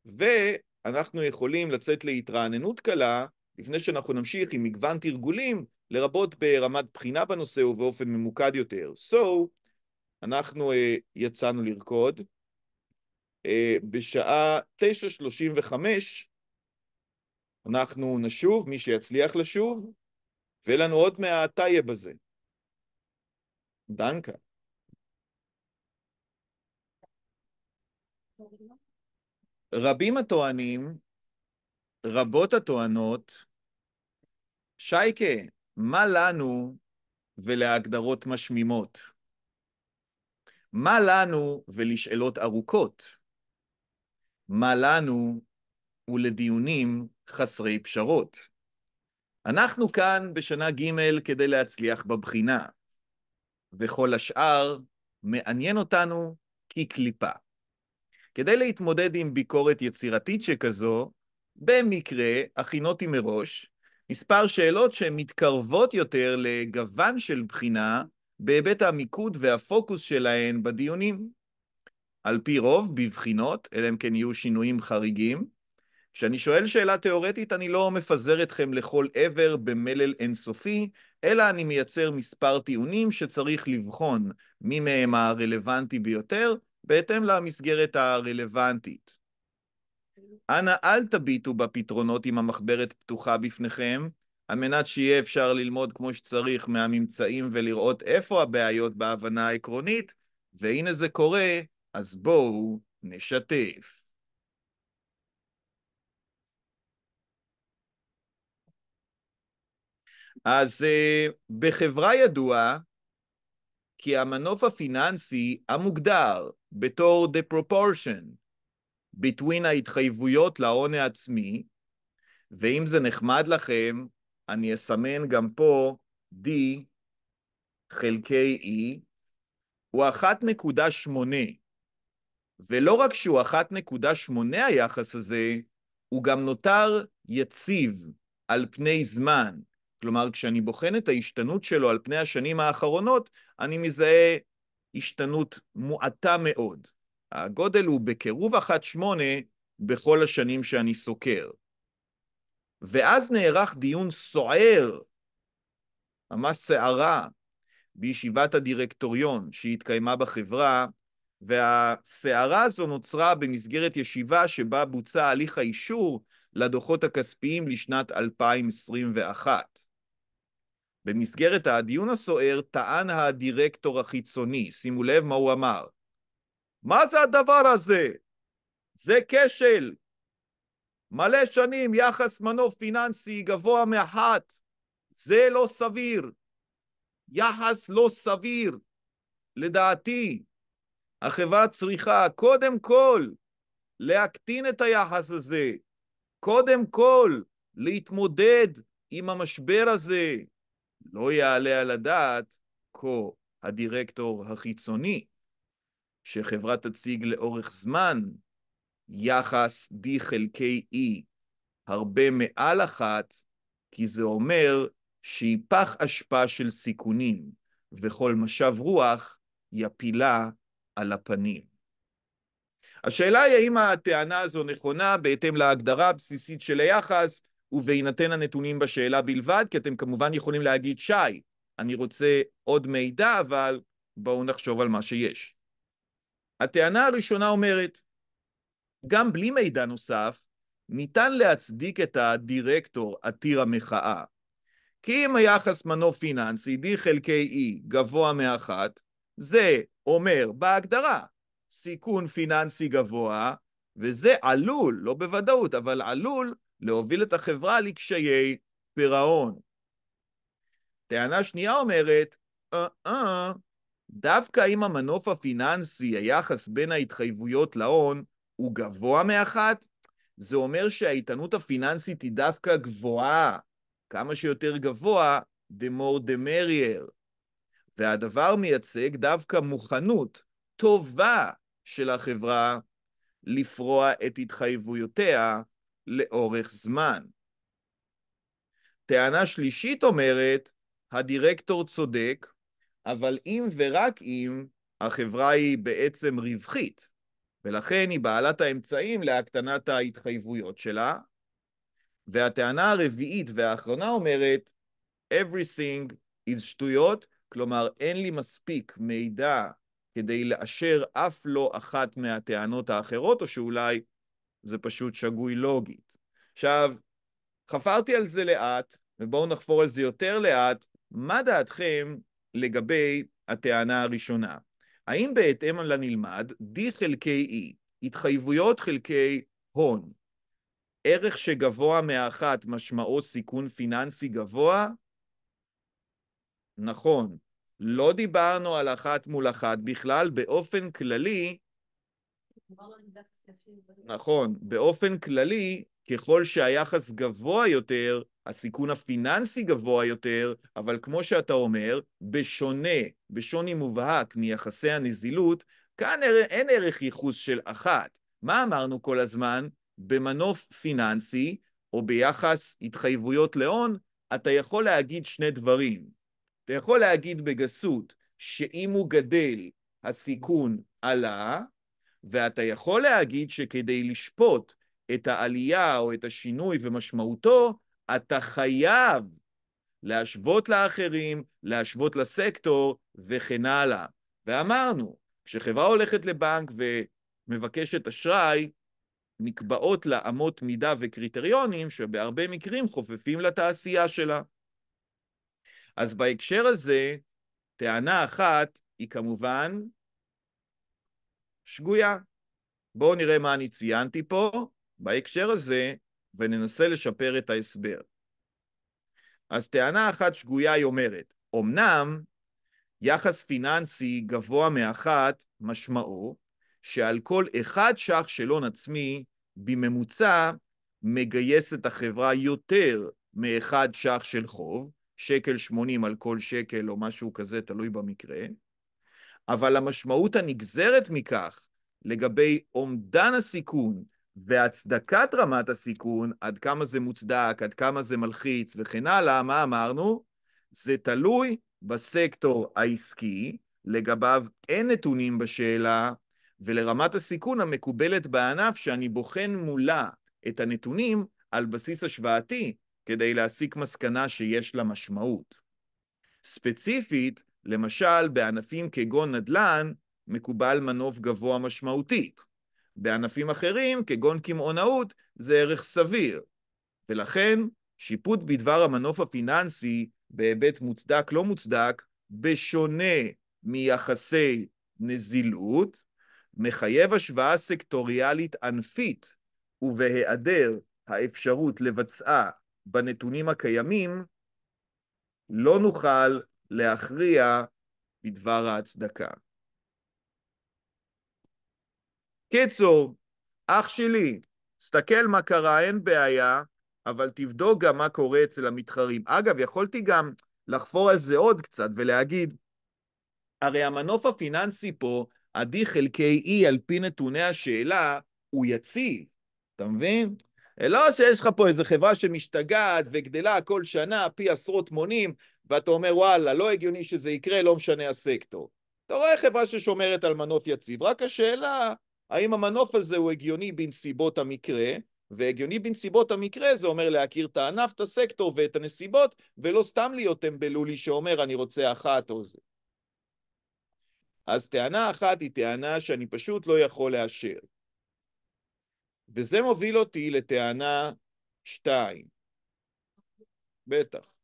ואנחנו יכולים לצאת להתרעננות קלה לפני שאנחנו נמשיך עם מגוון תרגולים, לרבות ברמת בחינה בנושא ובאופן ממוקד יותר. So, אנחנו uh, יצאנו לרקוד uh, בשעה 9.35 אנחנו נשוב, מי שיצליח לשוב, ויהיה לנו עוד מהטייב בזה. דנקה. רבים הטוענים, רבות הטוענות, שייקה, מה לנו ולהגדרות משמימות? מה לנו ולשאלות ארוכות? מה לנו ולדיונים חסרי פשרות. אנחנו כאן בשנה ג' כדי להצליח בבחינה, וכל השאר מעניין אותנו כקליפה. כדי להתמודד עם ביקורת יצירתית שכזו, במקרה הכינותי מראש מספר שאלות שמתקרבות יותר לגוון של בחינה בהיבט המיקוד והפוקוס שלהן בדיונים. על פי רוב, בבחינות, אלא אם כן יהיו שינויים חריגים, כשאני שואל שאלה תיאורטית, אני לא מפזר אתכם לכל עבר במלל אינסופי, אלא אני מייצר מספר טיעונים שצריך לבחון מי מהם הרלוונטי ביותר, בהתאם למסגרת הרלוונטית. אנא אל תביטו בפתרונות עם המחברת פתוחה בפניכם, על מנת שיהיה אפשר ללמוד כמו שצריך מהממצאים ולראות איפה הבעיות בהבנה העקרונית, והנה זה קורה, אז בואו נשתף. אז אה, בחברה ידועה, כי המנוף הפיננסי המוגדר בתור the proportion between ההתחייבויות להון העצמי, ואם זה נחמד לכם, אני אסמן גם פה D חלקי E, הוא 1.8. ולא רק שהוא 1.8 היחס הזה, הוא גם נותר יציב על פני זמן. כלומר, כשאני בוחן את ההשתנות שלו על פני השנים האחרונות, אני מזהה השתנות מועטה מאוד. הגודל הוא בקירוב 1.8 בכל השנים שאני סוקר. ואז נערך דיון סוער, ממש סערה, בישיבת הדירקטוריון שהתקיימה בחברה, והסערה הזו נוצרה במסגרת ישיבה שבה בוצע הליך האישור לדוחות הכספיים לשנת 2021. במסגרת הדיון הסוער טען הדירקטור החיצוני, שימו לב מה הוא אמר. מה זה הדבר הזה? זה כשל. מלא שנים יחס מנוף פיננסי גבוה מאחת. זה לא סביר. יחס לא סביר. לדעתי, החברה צריכה קודם כל להקטין את היחס הזה. קודם כל להתמודד עם המשבר הזה. לא יעלה על הדעת, כה הדירקטור החיצוני, שחברה תציג לאורך זמן יחס D חלקי E הרבה מעל אחת, כי זה אומר שהיא פח אשפה של סיכונים, וכל משב רוח יפילה על הפנים. השאלה היא האם הטענה הזו נכונה בהתאם להגדרה הבסיסית של היחס, ובהינתן הנתונים בשאלה בלבד, כי אתם כמובן יכולים להגיד, שי, אני רוצה עוד מידע, אבל בואו נחשוב על מה שיש. הטענה הראשונה אומרת, גם בלי מידע נוסף, ניתן להצדיק את הדירקטור עתיר המחאה. כי אם היחס מנוף פיננסי, D חלקי E, גבוה מאחת, זה אומר בהגדרה סיכון פיננסי גבוה, וזה עלול, לא בוודאות, אבל עלול להוביל את החברה לקשיי פירעון. טענה שנייה אומרת, אה אה, דווקא אם המנוף הפיננסי, היחס בין ההתחייבויות להון, הוא גבוה מאחת, זה אומר שהאיתנות הפיננסית היא דווקא גבוהה. כמה שיותר גבוה, the more the merrier. והדבר מייצג דווקא מוכנות טובה של החברה לפרוע את התחייבויותיה לאורך זמן. טענה שלישית אומרת, הדירקטור צודק, אבל אם ורק אם החברה היא בעצם רווחית, ולכן היא בעלת האמצעים להקטנת ההתחייבויות שלה. והטענה הרביעית והאחרונה אומרת, everything is שטויות, כלומר אין לי מספיק מידע כדי לאשר אף לא אחת מהטענות האחרות, או שאולי זה פשוט שגוי לוגית. עכשיו, חפרתי על זה לאט, ובואו נחפור על זה יותר לאט, מה דעתכם לגבי הטענה הראשונה? האם בהתאם לנלמד, D חלקי E, התחייבויות חלקי הון, ערך שגבוה מאחת משמעו סיכון פיננסי גבוה? נכון, לא דיברנו על אחת מול אחת בכלל, באופן כללי... נכון. באופן כללי, ככל שהיחס גבוה יותר, הסיכון הפיננסי גבוה יותר, אבל כמו שאתה אומר, בשונה, בשוני מובהק מיחסי הנזילות, כאן אין ערך ייחוס של אחת. מה אמרנו כל הזמן? במנוף פיננסי, או ביחס התחייבויות להון, אתה יכול להגיד שני דברים. אתה יכול להגיד בגסות, שאם הוא גדל, הסיכון עלה, ואתה יכול להגיד שכדי לשפוט את העלייה או את השינוי ומשמעותו, אתה חייב להשוות לאחרים, להשוות לסקטור וכן הלאה. ואמרנו, כשחברה הולכת לבנק ומבקשת אשראי, נקבעות לה אמות מידה וקריטריונים שבהרבה מקרים חופפים לתעשייה שלה. אז בהקשר הזה, טענה אחת היא כמובן שגויה. בואו נראה מה אני ציינתי פה בהקשר הזה, וננסה לשפר את ההסבר. אז טענה אחת שגויה היא אומרת, אמנם יחס פיננסי גבוה מאחת, משמעו שעל כל אחד ש"ח של הון עצמי, בממוצע מגייסת החברה יותר מאחד ש"ח של חוב, שקל שמונים על כל שקל או משהו כזה, תלוי במקרה, אבל המשמעות הנגזרת מכך לגבי אומדן הסיכון והצדקת רמת הסיכון, עד כמה זה מוצדק, עד כמה זה מלחיץ וכן הלאה, מה אמרנו? זה תלוי בסקטור העסקי, לגביו אין נתונים בשאלה, ולרמת הסיכון המקובלת בענף שאני בוחן מולה את הנתונים על בסיס השוואתי, כדי להסיק מסקנה שיש לה משמעות. ספציפית, למשל, בענפים כגון נדל"ן, מקובל מנוף גבוה משמעותית. בענפים אחרים, כגון קמעונאות, זה ערך סביר. ולכן, שיפוט בדבר המנוף הפיננסי בהיבט מוצדק-לא מוצדק, בשונה מיחסי נזילות, מחייב השוואה סקטוריאלית ענפית, ובהיעדר האפשרות לבצעה בנתונים הקיימים, לא נוכל להכריע בדבר ההצדקה. קיצור, אח שלי, סתכל מה קרה, אין בעיה, אבל תבדוק גם מה קורה אצל המתחרים. אגב, יכולתי גם לחפור על זה עוד קצת ולהגיד, הרי המנוף הפיננסי פה, עדי חלקי E על פי נתוני השאלה, הוא יציב, אתה מבין? לא שיש לך פה איזו חברה שמשתגעת וגדלה כל שנה פי עשרות מונים, ואתה אומר וואלה, לא הגיוני שזה יקרה, לא משנה הסקטור. אתה רואה חברה ששומרת על מנוף יציב, רק השאלה האם המנוף הזה הוא הגיוני בנסיבות המקרה, והגיוני בנסיבות המקרה זה אומר להכיר את הענף, את הסקטור ואת הנסיבות, ולא סתם להיות טמבלולי שאומר אני רוצה אחת או זה. אז טענה אחת היא טענה שאני פשוט לא יכול לאשר. וזה מוביל אותי לטענה שתיים. בטח.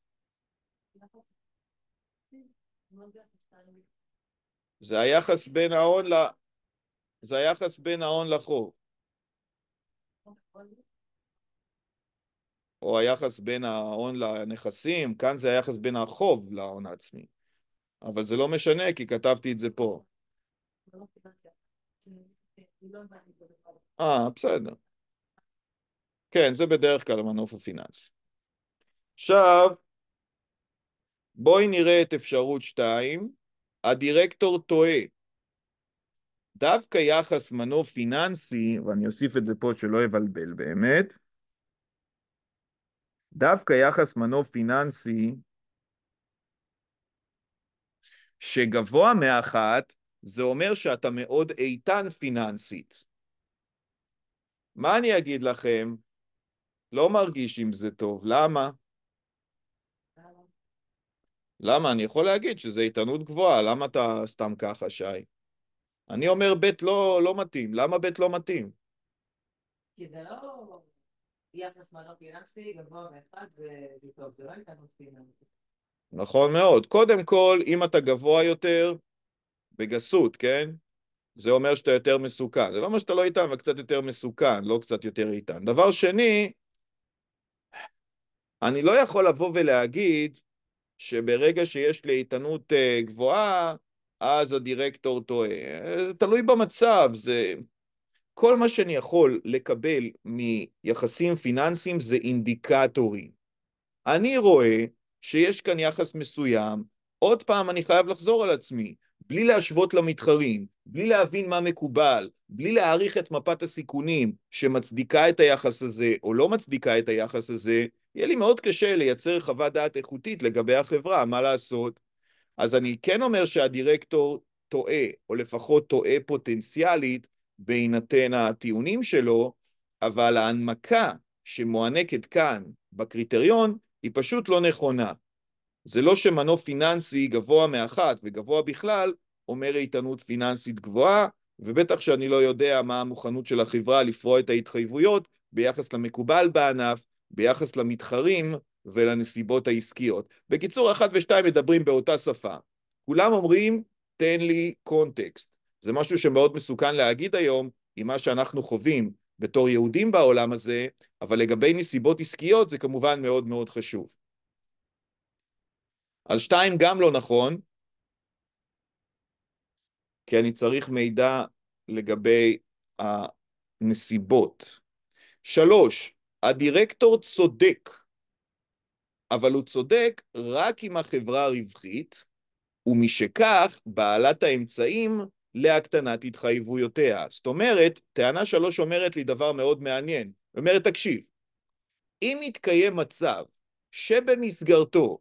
זה היחס בין ההון ל... זה היחס בין ההון לחוב. או היחס בין ההון לנכסים, כאן זה היחס בין החוב להון העצמי. אבל זה לא משנה, כי כתבתי את זה פה. אה, בסדר. כן, זה בדרך כלל המנוף הפיננסי. עכשיו, בואי נראה את אפשרות 2, הדירקטור טועה. דווקא יחס מנו פיננסי, ואני אוסיף את זה פה שלא אבלבל באמת, דווקא יחס מנו פיננסי שגבוה מאחת, זה אומר שאתה מאוד איתן פיננסית. מה אני אגיד לכם? לא מרגיש עם זה טוב. למה? למה? אני יכול להגיד שזו איתנות גבוהה, למה אתה סתם ככה, שי? אני אומר ב' לא, לא מתאים, למה ב' לא מתאים? כי זה לא יחס מנות פיננסי, גבוה מאחד וזה טוב, זה לא איתנות פיננסית. נכון מאוד. קודם כל, אם אתה גבוה יותר, בגסות, כן? זה אומר שאתה יותר מסוכן. זה לא אומר שאתה לא איתן, אבל קצת יותר מסוכן, לא קצת יותר איתן. דבר שני, אני לא יכול לבוא ולהגיד, שברגע שיש לי איתנות אה, גבוהה, אז הדירקטור טועה. אה, זה תלוי במצב, זה... כל מה שאני יכול לקבל מיחסים פיננסיים זה אינדיקטורים. אני רואה שיש כאן יחס מסוים, עוד פעם אני חייב לחזור על עצמי, בלי להשוות למתחרים, בלי להבין מה מקובל, בלי להעריך את מפת הסיכונים שמצדיקה את היחס הזה או לא מצדיקה את היחס הזה, יהיה לי מאוד קשה לייצר חוות דעת איכותית לגבי החברה, מה לעשות? אז אני כן אומר שהדירקטור טועה, או לפחות טועה פוטנציאלית בהינתן הטיעונים שלו, אבל ההנמקה שמוענקת כאן בקריטריון היא פשוט לא נכונה. זה לא שמנוף פיננסי גבוה מאחת וגבוה בכלל אומר איתנות פיננסית גבוהה, ובטח שאני לא יודע מה המוכנות של החברה לפרוע את ההתחייבויות ביחס למקובל בענף ביחס למתחרים ולנסיבות העסקיות. בקיצור, אחת ושתיים מדברים באותה שפה. כולם אומרים, תן לי קונטקסט. זה משהו שמאוד מסוכן להגיד היום עם מה שאנחנו חווים בתור יהודים בעולם הזה, אבל לגבי נסיבות עסקיות זה כמובן מאוד מאוד חשוב. אז שתיים גם לא נכון, כי אני צריך מידע לגבי הנסיבות. שלוש, הדירקטור צודק, אבל הוא צודק רק אם החברה רווחית, ומשכך בעלת האמצעים להקטנת התחייבויותיה. זאת אומרת, טענה שלוש אומרת לי דבר מאוד מעניין. היא אומרת, תקשיב, אם יתקיים מצב שבמסגרתו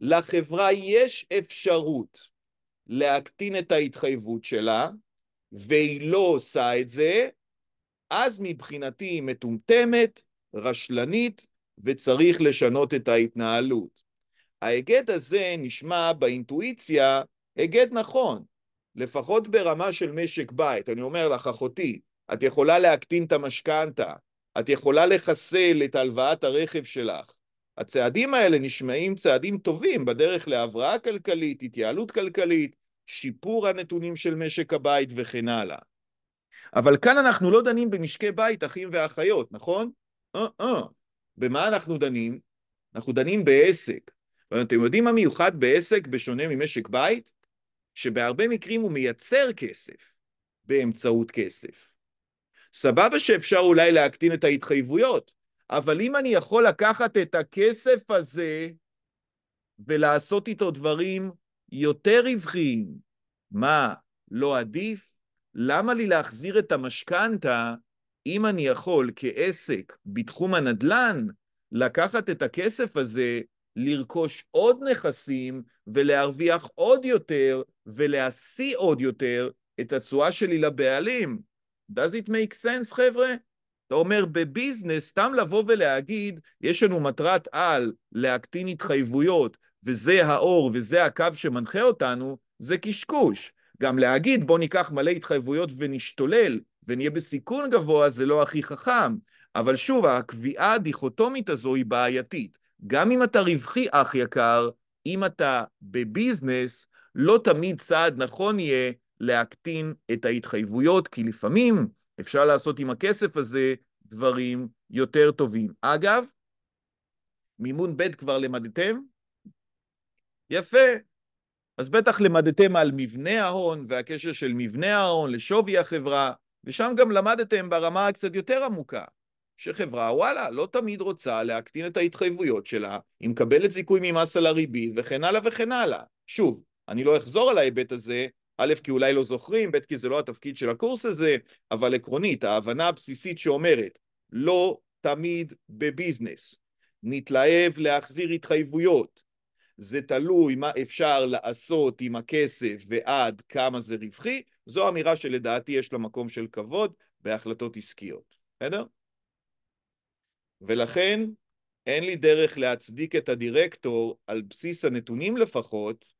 לחברה יש אפשרות להקטין את ההתחייבות שלה, והיא לא עושה את זה, אז מבחינתי היא מטומטמת, רשלנית וצריך לשנות את ההתנהלות. ההיגד הזה נשמע באינטואיציה היגד נכון, לפחות ברמה של משק בית. אני אומר לך, אחותי, את יכולה להקטין את המשכנתה, את יכולה לחסל את הלוואת הרכב שלך. הצעדים האלה נשמעים צעדים טובים בדרך להבראה כלכלית, התייעלות כלכלית, שיפור הנתונים של משק הבית וכן הלאה. אבל כאן אנחנו לא דנים במשקי בית, אחים ואחיות, נכון? אה-אה. במה אנחנו דנים? אנחנו דנים בעסק. ואתם יודעים מה מיוחד בעסק בשונה ממשק בית? שבהרבה מקרים הוא מייצר כסף באמצעות כסף. סבבה שאפשר אולי להקטין את ההתחייבויות, אבל אם אני יכול לקחת את הכסף הזה ולעשות איתו דברים יותר רווחיים, מה, לא עדיף? למה לי להחזיר את המשכנתה אם אני יכול כעסק בתחום הנדל"ן לקחת את הכסף הזה, לרכוש עוד נכסים ולהרוויח עוד יותר ולהשיא עוד יותר את התשואה שלי לבעלים. Does it make sense, חבר'ה? אתה אומר, בביזנס, סתם לבוא ולהגיד, יש לנו מטרת על להקטין התחייבויות, וזה האור וזה הקו שמנחה אותנו, זה קשקוש. גם להגיד, בוא ניקח מלא התחייבויות ונשתולל, ונהיה בסיכון גבוה, זה לא הכי חכם. אבל שוב, הקביעה הדיכוטומית הזו היא בעייתית. גם אם אתה רווחי, אח יקר, אם אתה בביזנס, לא תמיד צעד נכון יהיה להקטין את ההתחייבויות, כי לפעמים אפשר לעשות עם הכסף הזה דברים יותר טובים. אגב, מימון ב' כבר למדתם? יפה. אז בטח למדתם על מבנה ההון והקשר של מבנה ההון לשווי החברה, ושם גם למדתם ברמה הקצת יותר עמוקה, שחברה, וואלה, לא תמיד רוצה להקטין את ההתחייבויות שלה, היא מקבלת זיכוי ממס על הריבית, וכן הלאה וכן הלאה. שוב, אני לא אחזור על ההיבט הזה, א', כי אולי לא זוכרים, ב', כי זה לא התפקיד של הקורס הזה, אבל עקרונית, ההבנה הבסיסית שאומרת, לא תמיד בביזנס. נתלהב להחזיר התחייבויות. זה תלוי מה אפשר לעשות עם הכסף ועד כמה זה רווחי, זו אמירה שלדעתי יש לה מקום של כבוד בהחלטות עסקיות, בסדר? ולכן אין לי דרך להצדיק את הדירקטור, על בסיס הנתונים לפחות,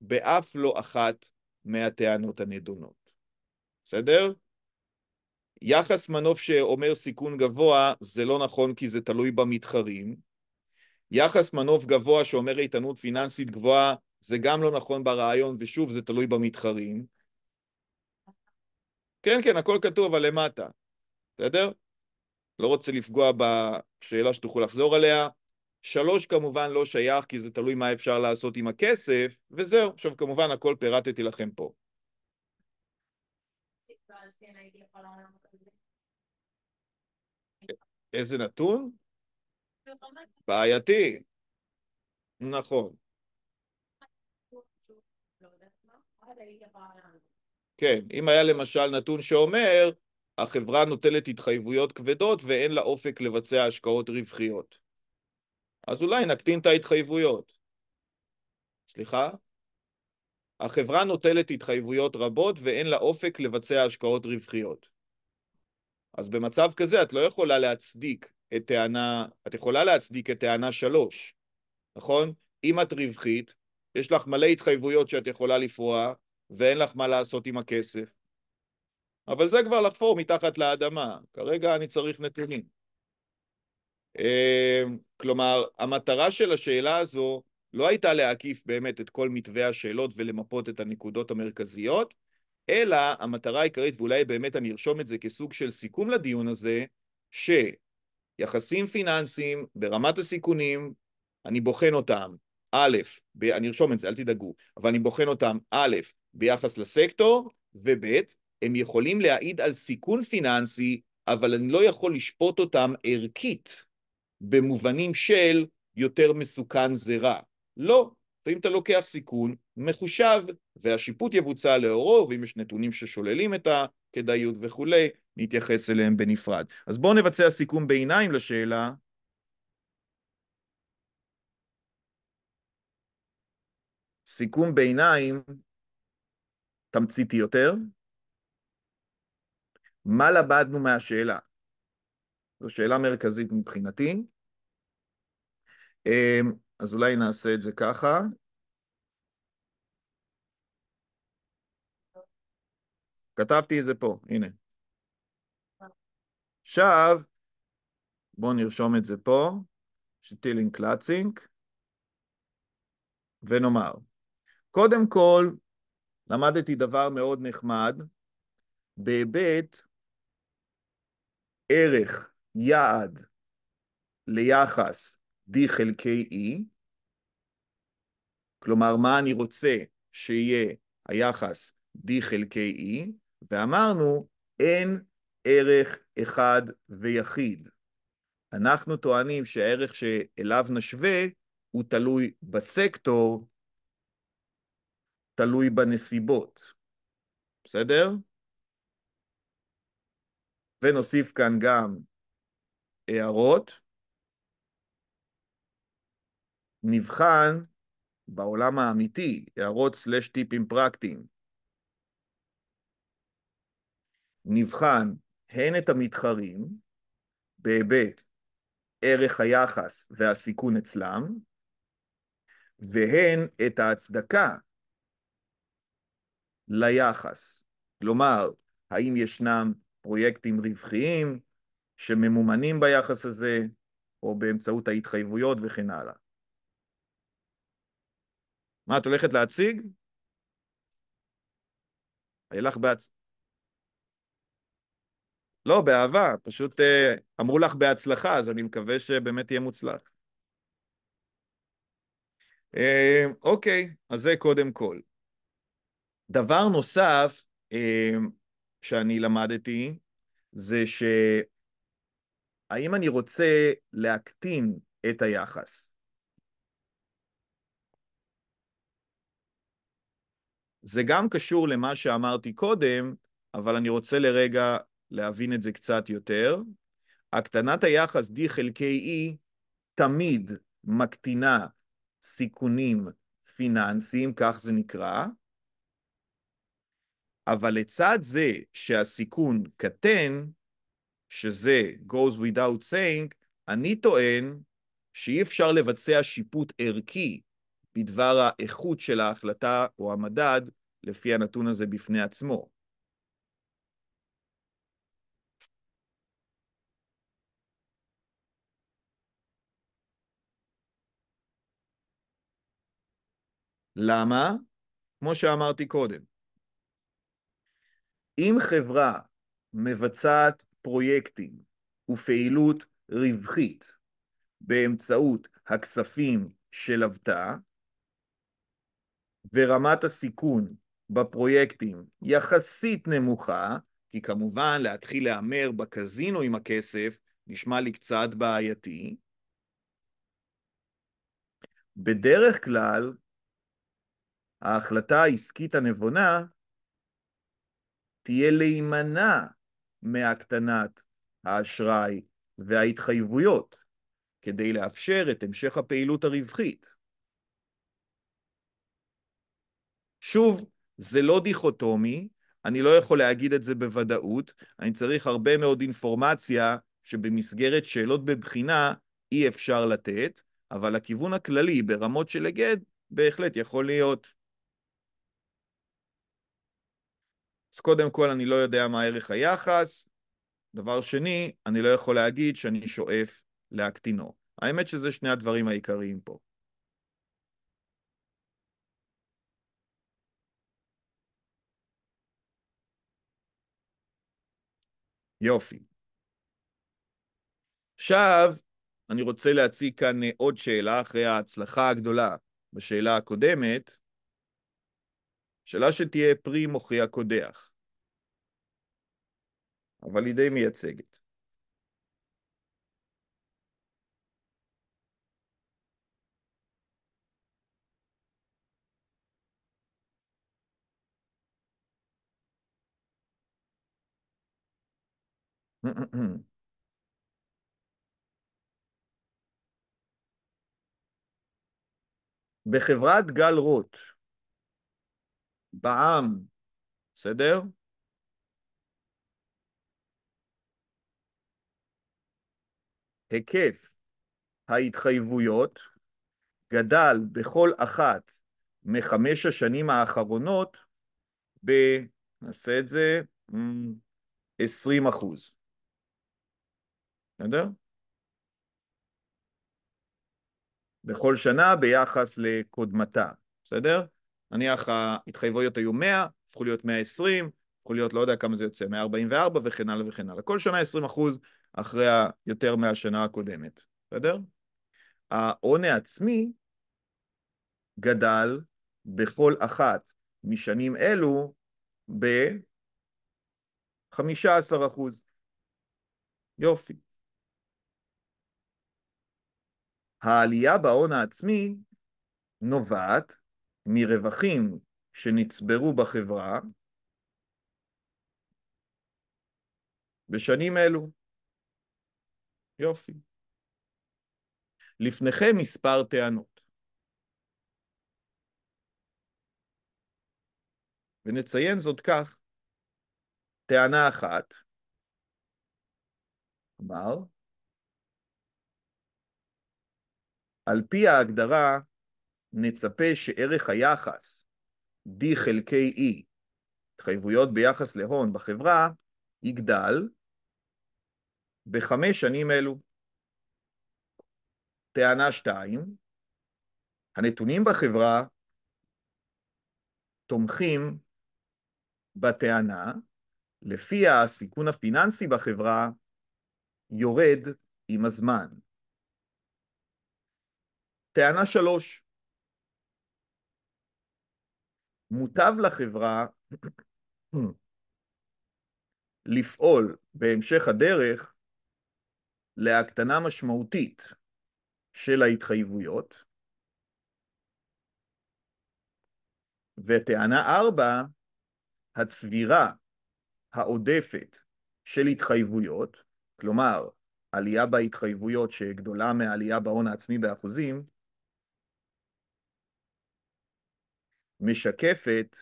באף לא אחת מהטענות הנדונות. בסדר? יחס מנוף שאומר סיכון גבוה זה לא נכון כי זה תלוי במתחרים. יחס מנוף גבוה שאומר איתנות פיננסית גבוהה זה גם לא נכון ברעיון, ושוב, זה תלוי במתחרים. כן, כן, הכל כתוב, אבל למטה. בסדר? לא רוצה לפגוע בשאלה שתוכלו לחזור עליה. שלוש כמובן לא שייך, כי זה תלוי מה אפשר לעשות עם הכסף, וזהו. עכשיו, כמובן, הכל פירטתי לכם פה. איזה נתון? בעייתי. נכון. כן, אם היה למשל נתון שאומר, החברה נוטלת התחייבויות כבדות ואין לה אופק לבצע השקעות רווחיות. אז אולי נקטין את ההתחייבויות. סליחה? החברה נוטלת התחייבויות רבות ואין לה אופק לבצע השקעות רווחיות. אז במצב כזה את לא יכולה להצדיק את טענה, את יכולה להצדיק את טענה שלוש, נכון? אם את רווחית, יש לך מלא התחייבויות שאת יכולה לפרוע, ואין לך מה לעשות עם הכסף. אבל זה כבר לחפור מתחת לאדמה, כרגע אני צריך נתונים. אמ, כלומר, המטרה של השאלה הזו לא הייתה להקיף באמת את כל מתווה השאלות ולמפות את הנקודות המרכזיות, אלא המטרה העיקרית, ואולי באמת אני ארשום את זה כסוג של סיכום לדיון הזה, שיחסים פיננסיים ברמת הסיכונים, אני בוחן אותם, א', אני ארשום את זה, אל תדאגו, אבל אני בוחן אותם, א', ביחס לסקטור, וב' הם יכולים להעיד על סיכון פיננסי, אבל אני לא יכול לשפוט אותם ערכית, במובנים של יותר מסוכן זה רע. לא, לפעמים אתה לוקח סיכון מחושב, והשיפוט יבוצע לאורו, ואם יש נתונים ששוללים את הכדאיות וכולי, נתייחס אליהם בנפרד. אז בואו נבצע סיכום ביניים לשאלה. סיכום ביניים תמציתי יותר? מה למדנו מהשאלה? זו שאלה מרכזית מבחינתי. אמ, אז אולי נעשה את זה ככה. כתבתי את זה פה, הנה. עכשיו, בואו נרשום את זה פה, שטילינג קלאצינג, ונאמר, קודם כל, למדתי דבר מאוד נחמד, בהיבט ערך יעד ליחס D חלקי E, כלומר מה אני רוצה שיהיה היחס D חלקי E, ואמרנו אין ערך אחד ויחיד. אנחנו טוענים שהערך שאליו נשווה הוא תלוי בסקטור תלוי בנסיבות, בסדר? ונוסיף כאן גם הערות. נבחן בעולם האמיתי, הערות סלש טיפים פרקטיים. נבחן הן את המתחרים בהיבט ערך היחס והסיכון אצלם, והן את ההצדקה ליחס. כלומר, האם ישנם פרויקטים רווחיים שממומנים ביחס הזה, או באמצעות ההתחייבויות וכן הלאה. מה, את הולכת להציג? היה לך בהצ... לא, באהבה, פשוט אה, אמרו לך בהצלחה, אז אני מקווה שבאמת יהיה מוצלח. אה, אוקיי, אז זה קודם כל. דבר נוסף אה, שאני למדתי זה שהאם אני רוצה להקטין את היחס. זה גם קשור למה שאמרתי קודם, אבל אני רוצה לרגע להבין את זה קצת יותר. הקטנת היחס D חלקי E תמיד מקטינה סיכונים פיננסיים, כך זה נקרא, אבל לצד זה שהסיכון קטן, שזה goes without saying, אני טוען שאי אפשר לבצע שיפוט ערכי בדבר האיכות של ההחלטה או המדד לפי הנתון הזה בפני עצמו. למה? כמו שאמרתי קודם, אם חברה מבצעת פרויקטים ופעילות רווחית באמצעות הכספים של הבטאה, ורמת הסיכון בפרויקטים יחסית נמוכה, כי כמובן להתחיל להמר בקזינו עם הכסף נשמע לי קצת בעייתי. בדרך כלל, ההחלטה העסקית הנבונה תהיה להימנע מהקטנת האשראי וההתחייבויות כדי לאפשר את המשך הפעילות הרווחית. שוב, זה לא דיכוטומי, אני לא יכול להגיד את זה בוודאות, אני צריך הרבה מאוד אינפורמציה שבמסגרת שאלות בבחינה אי אפשר לתת, אבל הכיוון הכללי ברמות של היגד בהחלט יכול להיות. אז קודם כל, אני לא יודע מה ערך היחס. דבר שני, אני לא יכול להגיד שאני שואף להקטינו. האמת שזה שני הדברים העיקריים פה. יופי. עכשיו, אני רוצה להציג כאן אה, עוד שאלה אחרי ההצלחה הגדולה בשאלה הקודמת. שאלה שתהיה פרי מוחי קודח. אבל היא די מייצגת. בחברת גל רוט בעם, בסדר? היקף ההתחייבויות גדל בכל אחת מחמש השנים האחרונות ב... נעשה את זה 20 אמ, אחוז. בסדר? בכל שנה ביחס לקודמתה, בסדר? נניח ההתחייבויות היו 100, הפכו להיות 120, הפכו להיות לא יודע כמה זה יוצא, 144 וכן הלאה וכן הלאה. כל שנה 20 אחוז אחרי יותר מהשנה הקודמת, בסדר? ההון העצמי גדל בכל אחת משנים אלו ב-15 אחוז. יופי. העלייה בהון העצמי נובעת מרווחים שנצברו בחברה בשנים אלו. יופי. לפניכם מספר טענות. ונציין זאת כך, טענה אחת, כלומר, על פי ההגדרה נצפה שערך היחס D חלקי E, התחייבויות ביחס להון בחברה, יגדל בחמש שנים אלו. טענה שתיים, הנתונים בחברה תומכים בטענה לפיה הסיכון הפיננסי בחברה יורד עם הזמן. טענה שלוש, מוטב לחברה לפעול בהמשך הדרך להקטנה משמעותית של ההתחייבויות. וטענה ארבע, הצבירה העודפת של התחייבויות, כלומר עלייה בהתחייבויות שגדולה מהעלייה בהון העצמי באחוזים, משקפת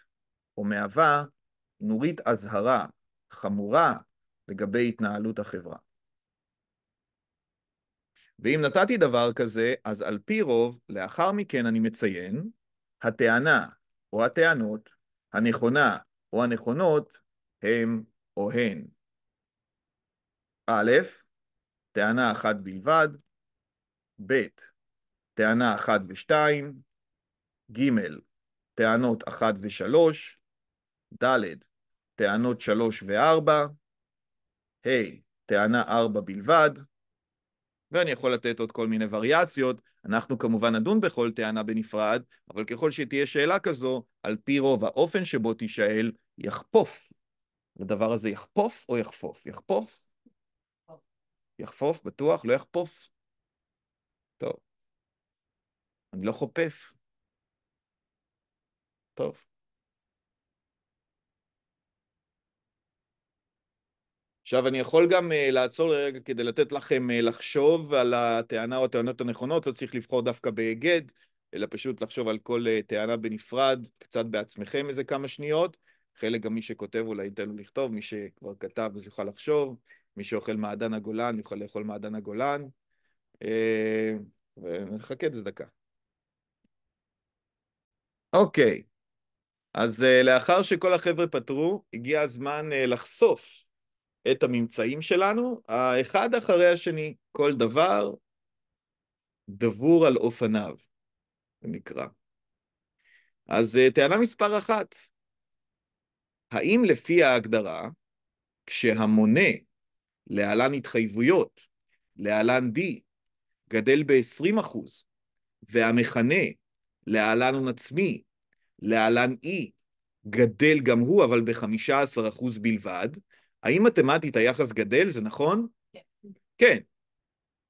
או מהווה נורית אזהרה חמורה לגבי התנהלות החברה. ואם נתתי דבר כזה, אז על פי רוב, לאחר מכן אני מציין, הטענה או הטענות, הנכונה או הנכונות, הם או הן. א', טענה אחת בלבד, ב', טענה אחת ושתיים, ג', טענות 1 ו-3, ד', טענות 3 ו-4, ה', Hey, טענה 4 בלבד, ואני יכול לתת עוד כל מיני וריאציות. אנחנו כמובן נדון בכל טענה בנפרד, אבל ככל שתהיה שאלה כזו, על פי רוב האופן שבו תישאל, יחפוף. הדבר הזה יחפוף או יחפוף? יחפוף? יחפוף, בטוח? לא יחפוף? טוב. אני לא חופף. טוב. עכשיו אני יכול גם uh, לעצור לרגע כדי לתת לכם uh, לחשוב על הטענה או הטענות הנכונות, לא צריך לבחור דווקא בהיגד, אלא פשוט לחשוב על כל uh, טענה בנפרד, קצת בעצמכם איזה כמה שניות. חלק גם מי שכותב אולי ייתן לו לכתוב, מי שכבר כתב אז יוכל לחשוב, מי שאוכל מעדן הגולן יוכל לאכול מעדן הגולן. Uh, ונחכה את זה דקה. אוקיי. Okay. אז אה, לאחר שכל החבר'ה פתרו, הגיע הזמן אה, לחשוף את הממצאים שלנו, האחד אחרי השני, כל דבר דבור על אופניו, זה נקרא. אז אה, טענה מספר אחת, האם לפי ההגדרה, כשהמונה, להלן התחייבויות, להלן D, גדל ב-20%, והמכנה, להלן הון עצמי, להלן E, גדל גם הוא, אבל ב-15% בלבד, האם מתמטית היחס גדל, זה נכון? כן. כן.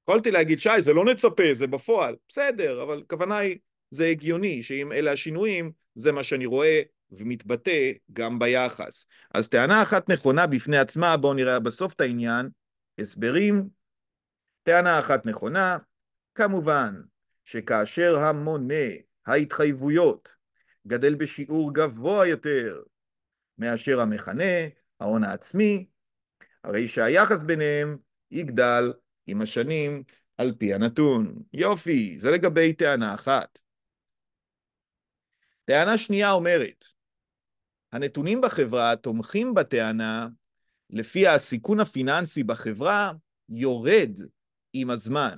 יכולתי להגיד, שי, זה לא נצפה, זה בפועל. בסדר, אבל הכוונה היא, זה הגיוני, שאם אלה השינויים, זה מה שאני רואה ומתבטא גם ביחס. אז טענה אחת נכונה בפני עצמה, בואו נראה בסוף את העניין, הסברים. טענה אחת נכונה, כמובן שכאשר המונה ההתחייבויות גדל בשיעור גבוה יותר מאשר המכנה, ההון העצמי, הרי שהיחס ביניהם יגדל עם השנים על פי הנתון. יופי, זה לגבי טענה אחת. טענה שנייה אומרת, הנתונים בחברה תומכים בטענה לפיה הסיכון הפיננסי בחברה יורד עם הזמן.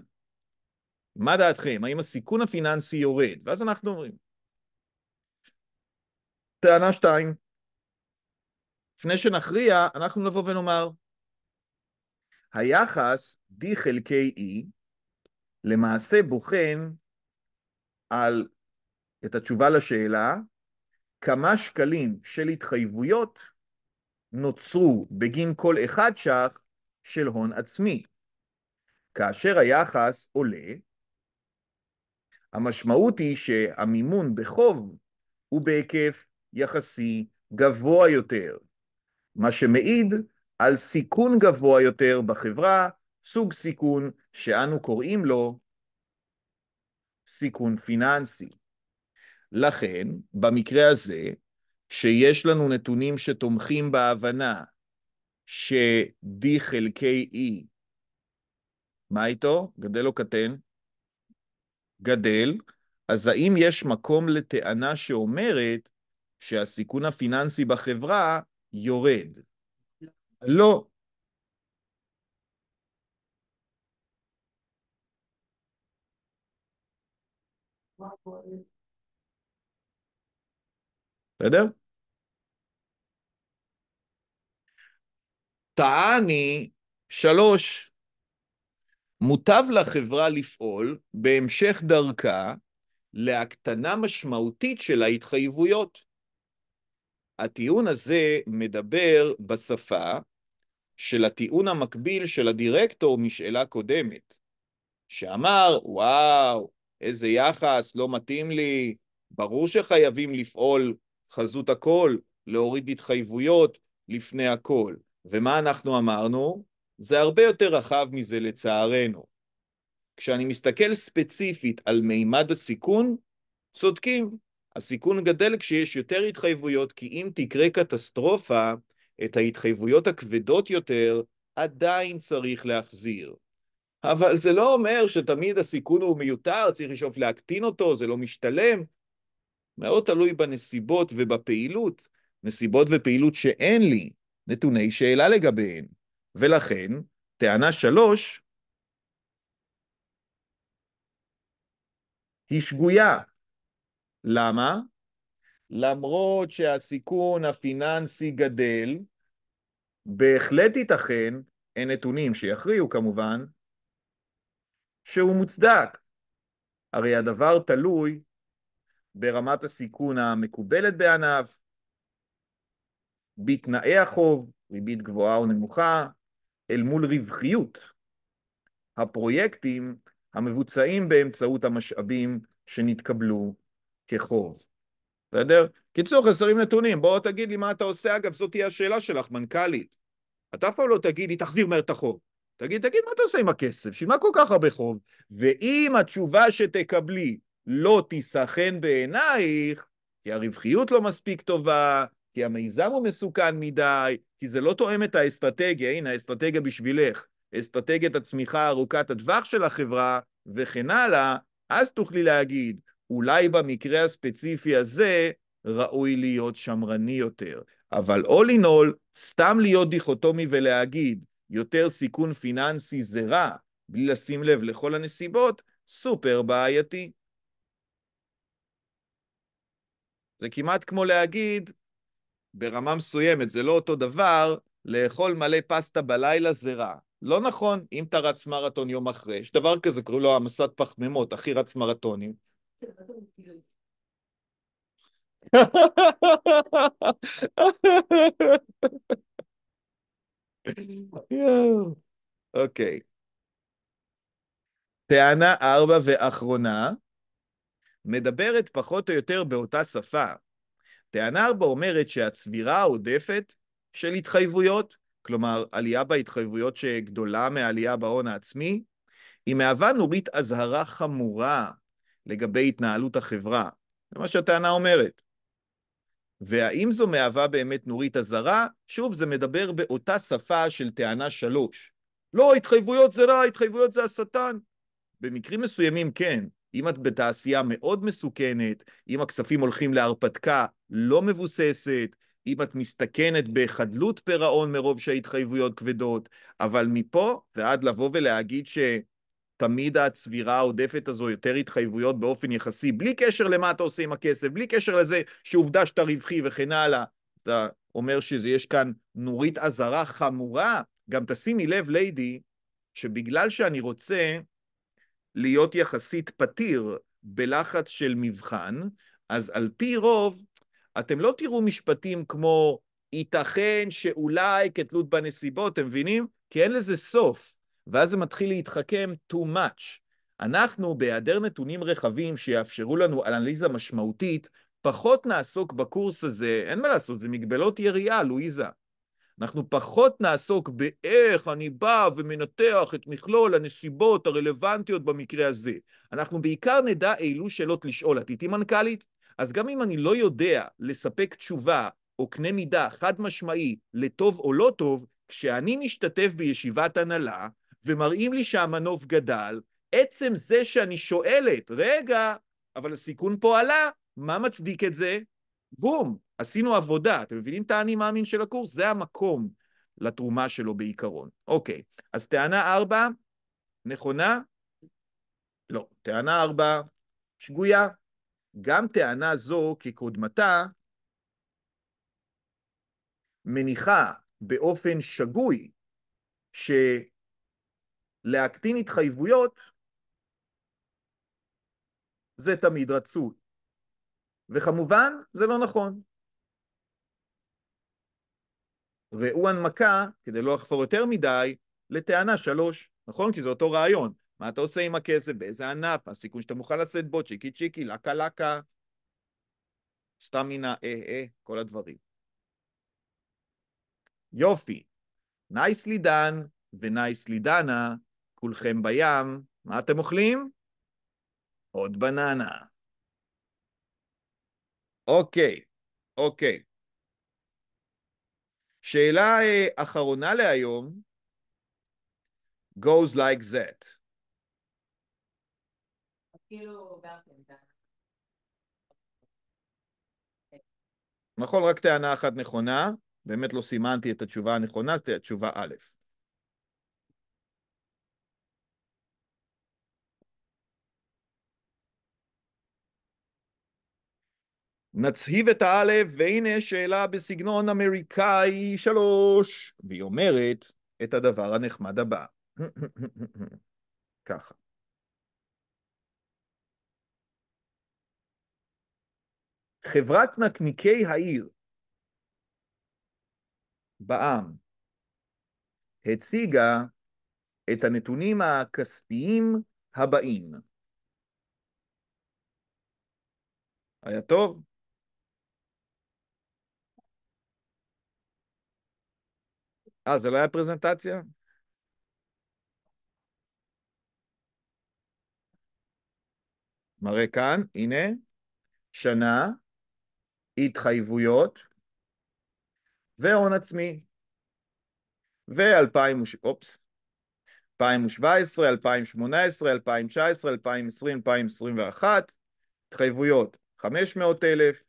מה דעתכם? האם הסיכון הפיננסי יורד? ואז אנחנו אומרים, טענה שתיים, לפני שנכריע, אנחנו נבוא ונאמר, היחס D חלקי E למעשה בוחן על, את התשובה לשאלה, כמה שקלים של התחייבויות נוצרו בגין כל אחד ש"ח של הון עצמי. כאשר היחס עולה, המשמעות היא שהמימון בחוב הוא בהיקף יחסי גבוה יותר, מה שמעיד על סיכון גבוה יותר בחברה, סוג סיכון שאנו קוראים לו סיכון פיננסי. לכן, במקרה הזה, שיש לנו נתונים שתומכים בהבנה ש-D חלקי E, מה איתו? גדל או קטן? גדל. אז האם יש מקום לטענה שאומרת שהסיכון הפיננסי בחברה יורד. לא. בסדר? טעני שלוש, מוטב לחברה לפעול בהמשך דרכה להקטנה משמעותית של ההתחייבויות. הטיעון הזה מדבר בשפה של הטיעון המקביל של הדירקטור משאלה קודמת, שאמר, וואו, איזה יחס, לא מתאים לי, ברור שחייבים לפעול חזות הכל, להוריד התחייבויות לפני הכל. ומה אנחנו אמרנו? זה הרבה יותר רחב מזה לצערנו. כשאני מסתכל ספציפית על מימד הסיכון, צודקים, הסיכון גדל כשיש יותר התחייבויות, כי אם תקרה קטסטרופה, את ההתחייבויות הכבדות יותר עדיין צריך להחזיר. אבל זה לא אומר שתמיד הסיכון הוא מיותר, צריך לשאוף להקטין אותו, זה לא משתלם. מאוד תלוי בנסיבות ובפעילות. נסיבות ופעילות שאין לי נתוני שאלה לגביהן. ולכן, טענה שלוש היא שגויה. למה? למרות שהסיכון הפיננסי גדל, בהחלט ייתכן, אין נתונים שיכריעו כמובן, שהוא מוצדק. הרי הדבר תלוי ברמת הסיכון המקובלת בענף, בתנאי החוב, ריבית גבוהה או נמוכה, אל מול רווחיות הפרויקטים המבוצעים באמצעות המשאבים שנתקבלו כחוב. בסדר? קיצור, חסרים נתונים. בואו תגיד לי מה אתה עושה. אגב, זאת תהיה השאלה שלך, מנכ"לית. אתה אף פעם לא תגיד לי, תחזיר מהר את החוב. תגיד, תגיד, מה אתה עושה עם הכסף? שילמה כל כך הרבה חוב. ואם התשובה שתקבלי לא תיסחן בעינייך, כי הרווחיות לא מספיק טובה, כי המיזם הוא מסוכן מדי, כי זה לא תואם את האסטרטגיה, הנה האסטרטגיה בשבילך, אסטרטגיית הצמיחה ארוכת הטווח של החברה וכן הלאה, אז תוכלי להגיד, אולי במקרה הספציפי הזה ראוי להיות שמרני יותר. אבל all in all, סתם להיות דיכוטומי ולהגיד, יותר סיכון פיננסי זה רע, בלי לשים לב לכל הנסיבות, סופר בעייתי. זה כמעט כמו להגיד, ברמה מסוימת, זה לא אותו דבר, לאכול מלא פסטה בלילה זה רע. לא נכון, אם אתה רץ מרתון יום אחרי, יש דבר כזה, קוראים לו העמסת פחמימות, הכי רץ מרתונים, אוקיי. טענה ארבע ואחרונה מדברת פחות או יותר באותה שפה. טענה ארבע אומרת שהצבירה העודפת של התחייבויות, כלומר עלייה בהתחייבויות שגדולה מעלייה בהון העצמי, היא מהווה נורית אזהרה חמורה לגבי התנהלות החברה. זה מה שהטענה אומרת. והאם זו מהווה באמת נורית אזהרה? שוב, זה מדבר באותה שפה של טענה שלוש. לא, התחייבויות זה רע, התחייבויות זה השטן. במקרים מסוימים כן. אם את בתעשייה מאוד מסוכנת, אם הכספים הולכים להרפתקה לא מבוססת, אם את מסתכנת בחדלות פירעון מרוב שההתחייבויות כבדות, אבל מפה ועד לבוא ולהגיד ש... תמיד הצבירה העודפת הזו יותר התחייבויות באופן יחסי, בלי קשר למה אתה עושה עם הכסף, בלי קשר לזה שעובדה שאתה רווחי וכן הלאה. אתה אומר שיש כאן נורית אזהרה חמורה. גם תשימי לב, ליידי, שבגלל שאני רוצה להיות יחסית פתיר בלחץ של מבחן, אז על פי רוב, אתם לא תראו משפטים כמו ייתכן שאולי כתלות בנסיבות, אתם מבינים? כי אין לזה סוף. ואז זה מתחיל להתחכם too much. אנחנו, בהיעדר נתונים רחבים שיאפשרו לנו אנליזה משמעותית, פחות נעסוק בקורס הזה, אין מה לעשות, זה מגבלות יריעה, לואיזה. אנחנו פחות נעסוק באיך אני בא ומנתח את מכלול הנסיבות הרלוונטיות במקרה הזה. אנחנו בעיקר נדע אילו שאלות לשאול. את איתי מנכ"לית? אז גם אם אני לא יודע לספק תשובה או קנה מידה חד משמעי לטוב או לא טוב, כשאני משתתף בישיבת הנהלה, ומראים לי שהמנוף גדל, עצם זה שאני שואלת, רגע, אבל הסיכון פה עלה, מה מצדיק את זה? בום, עשינו עבודה. אתם מבינים את האני מאמין של הקורס? זה המקום לתרומה שלו בעיקרון. אוקיי, אז טענה ארבע, נכונה? לא. טענה ארבע, שגויה. גם טענה זו כקודמתה מניחה באופן שגוי ש... להקטין התחייבויות, זה תמיד רצוי. וכמובן, זה לא נכון. ראו הנמקה, כדי לא לחפור יותר מדי, לטענה שלוש, נכון? כי זה אותו רעיון. מה אתה עושה עם הכסף, באיזה ענף, הסיכון שאתה מוכן לשאת בו, צ'יקי צ'יקי, לקה לקה, סטמינה, אה אה, כל הדברים. יופי, נייסלי דן ונייסלי דנה כולכם בים, מה אתם אוכלים? עוד בננה. אוקיי, אוקיי. שאלה אה, אחרונה להיום goes like that. כאילו, כן, נכון, רק טענה אחת נכונה, באמת לא סימנתי את התשובה הנכונה, זאת התשובה א'. נצהיב את האלף, והנה שאלה בסגנון אמריקאי שלוש, והיא אומרת את הדבר הנחמד הבא. ככה. חברת נקניקי העיר בע"מ הציגה את הנתונים הכספיים הבאים. היה טוב? אה, זה לא היה פרזנטציה? מראה כאן, הנה, שנה, התחייבויות והון עצמי. ו 2017, 2018, 2019, 2020, 2021, התחייבויות 500,000,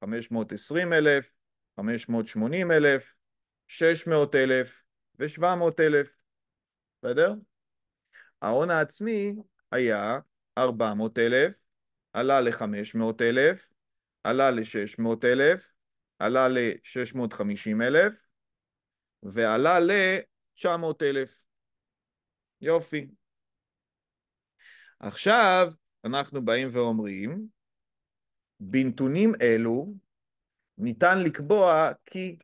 520,000, 580,000, 600,000 ו 700000 בסדר? ההון העצמי היה 400,000, עלה ל 500000 עלה ל 600000 עלה ל 650000 ועלה ל 900000 יופי. עכשיו אנחנו באים ואומרים, בנתונים אלו ניתן לקבוע כי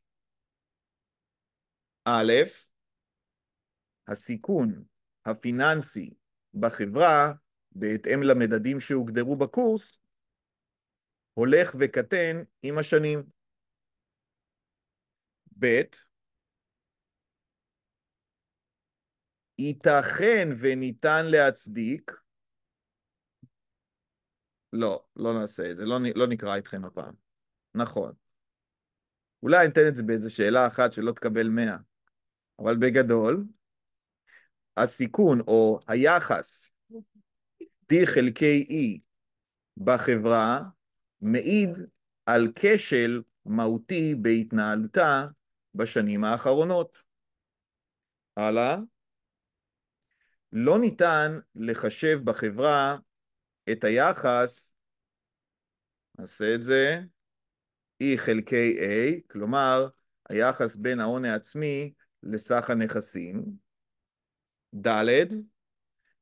א', הסיכון הפיננסי בחברה, בהתאם למדדים שהוגדרו בקורס, הולך וקטן עם השנים. ב', ייתכן וניתן להצדיק, לא, לא נעשה את זה, לא, לא נקרא אתכם הפעם. נכון. אולי ניתן את זה באיזו שאלה אחת שלא תקבל 100. אבל בגדול, הסיכון או היחס D חלקי E בחברה מעיד על כשל מהותי בהתנהלותה בשנים האחרונות. הלאה. לא ניתן לחשב בחברה את היחס, נעשה את זה, E חלקי A, כלומר היחס בין ההון העצמי לסך הנכסים. ד',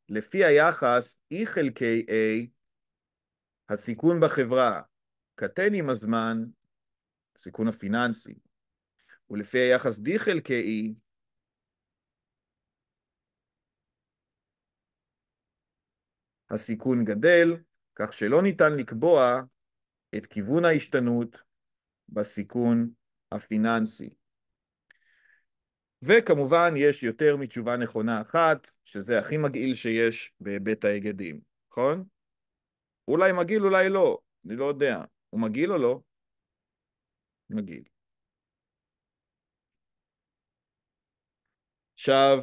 לפי היחס E חלקי A, הסיכון בחברה קטן עם הזמן, הסיכון הפיננסי, ולפי היחס D חלקי E, הסיכון גדל, כך שלא ניתן לקבוע את כיוון ההשתנות בסיכון הפיננסי. וכמובן יש יותר מתשובה נכונה אחת, שזה הכי מגעיל שיש בהיבט ההיגדים, נכון? אולי מגעיל, אולי לא, אני לא יודע. הוא מגעיל או לא? מגעיל. עכשיו,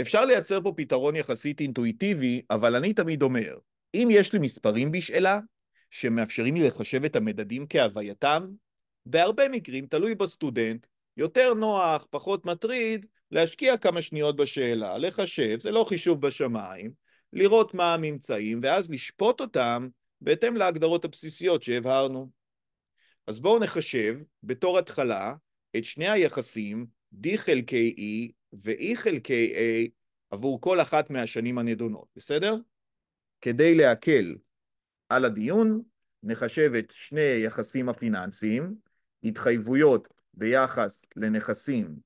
אפשר לייצר פה פתרון יחסית אינטואיטיבי, אבל אני תמיד אומר, אם יש לי מספרים בשאלה, שמאפשרים לי לחשב את המדדים כהווייתם, בהרבה מקרים, תלוי בסטודנט, יותר נוח, פחות מטריד, להשקיע כמה שניות בשאלה, לחשב, זה לא חישוב בשמיים, לראות מה הממצאים, ואז לשפוט אותם בהתאם להגדרות הבסיסיות שהבהרנו. אז בואו נחשב, בתור התחלה, את שני היחסים D חלקי E ו-E חלקי A עבור כל אחת מהשנים הנדונות, בסדר? כדי להקל על הדיון, נחשב את שני היחסים הפיננסיים, התחייבויות ביחס לנכסים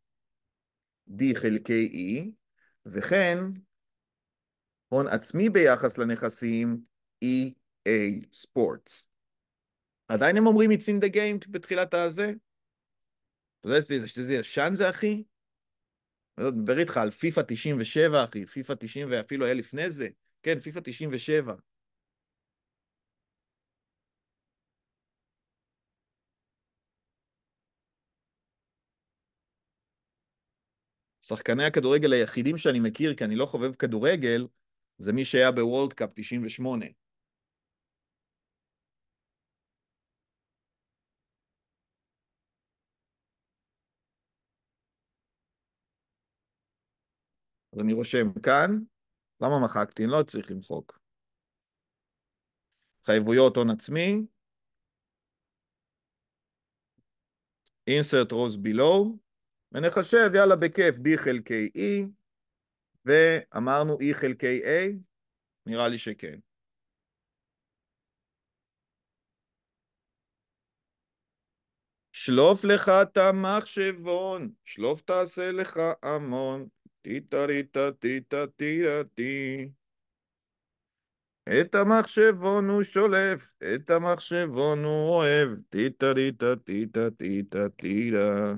D חלקי E, וכן הון עצמי ביחס לנכסים EA Sports. עדיין הם אומרים It's in the game בתחילת הזה? אתה יודע שזה ישן זה, אחי? לא אני מדבר איתך על פיפ"א 97, אחי, פיפ"א 90 ואפילו היה לפני זה. כן, פיפ"א 97. שחקני הכדורגל היחידים שאני מכיר, כי אני לא חובב כדורגל, זה מי שהיה בוולד קאפ 98. אז אני רושם כאן, למה מחקתי? אני לא צריך למחוק. חייבויות הון עצמי, insert rows below, ונחשב, יאללה, בכיף, B חלקי E, ואמרנו E חלקי A, נראה לי שכן. שלוף לך את המחשבון, שלוף תעשה לך המון, טיטה ריטה טיטה טיטה טי. את המחשבון הוא שולף, את המחשבון הוא אוהב, טיטה ריטה טיטה טיטה טיטה.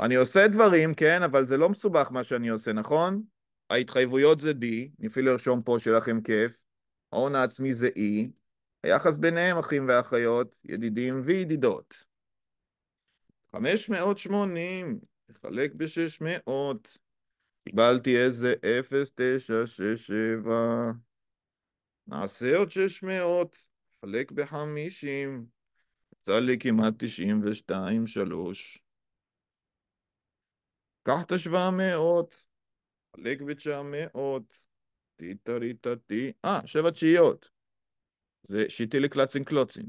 אני עושה דברים, כן, אבל זה לא מסובך מה שאני עושה, נכון? ההתחייבויות זה D, אני אפילו ארשום פה שיהיה לכם כיף, ההון העצמי זה E, היחס ביניהם, אחים ואחיות, ידידים וידידות. 580, נחלק ב-600, קיבלתי איזה 0.967, נעשה עוד 600, נחלק ב-50, יצא לי כמעט 92, 3. קח את השבע מאות, חלק בתשע מאות, טי טרי טי, אה, שבע תשיעיות. זה שיטי לקלצין קלוצין.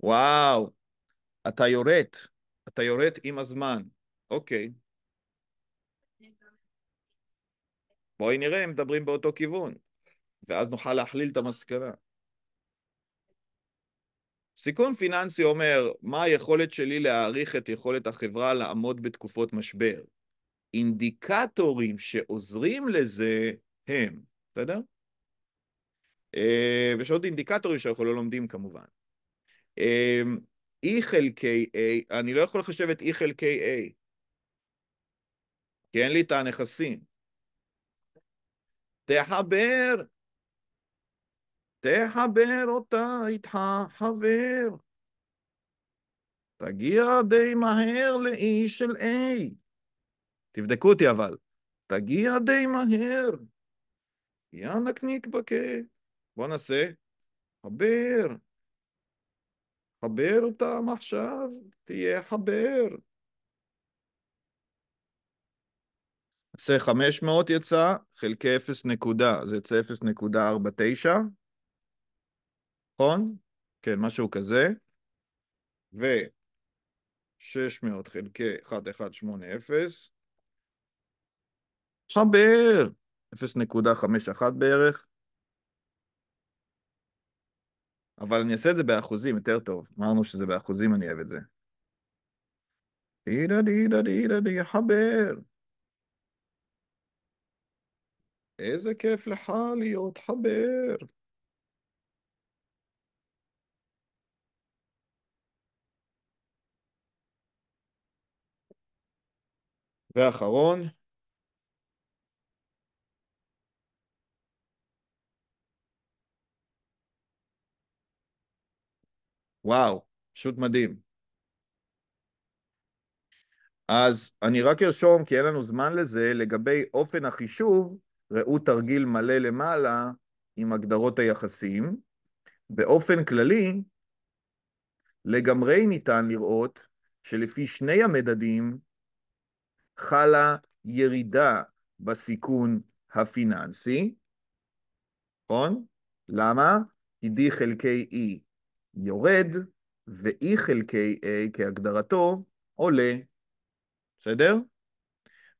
וואו, אתה יורט, אתה יורט עם הזמן, אוקיי. בואי נראה אם מדברים באותו כיוון, ואז נוכל להכליל את המסקנה. סיכון פיננסי אומר מה היכולת שלי להעריך את יכולת החברה לעמוד בתקופות משבר. אינדיקטורים שעוזרים לזה הם, בסדר? אה, ויש עוד אינדיקטורים שאנחנו לא לומדים כמובן. אי אה, חלקי A, אני לא יכול לחשב את אי חלקי A, כי אין לי את הנכסים. תחבר תחבר אותה איתך חבר. תגיע די מהר לאי של A. תבדקו אותי אבל. תגיע די מהר. יא נקניק בקה. בוא נעשה. חבר. חבר אותם עכשיו, תהיה חבר. נעשה 500 יצא, חלקי 0 נקודה, זה יצא 0.49. נכון? כן, משהו כזה. ו... 600 חלקי 1180, חבר, 0.51 בערך. אבל אני אעשה את זה באחוזים, יותר טוב. אמרנו שזה באחוזים, אני אוהב את זה. דידה דידה דידה דידה חבר. איזה כיף לך להיות חבר. ואחרון, וואו, פשוט מדהים. אז אני רק ארשום, כי אין לנו זמן לזה, לגבי אופן החישוב, ראו תרגיל מלא למעלה עם הגדרות היחסים. באופן כללי, לגמרי ניתן לראות שלפי שני המדדים, חלה ירידה בסיכון הפיננסי, נכון? למה? כי D חלקי E יורד, ו-E חלקי A כהגדרתו עולה, בסדר?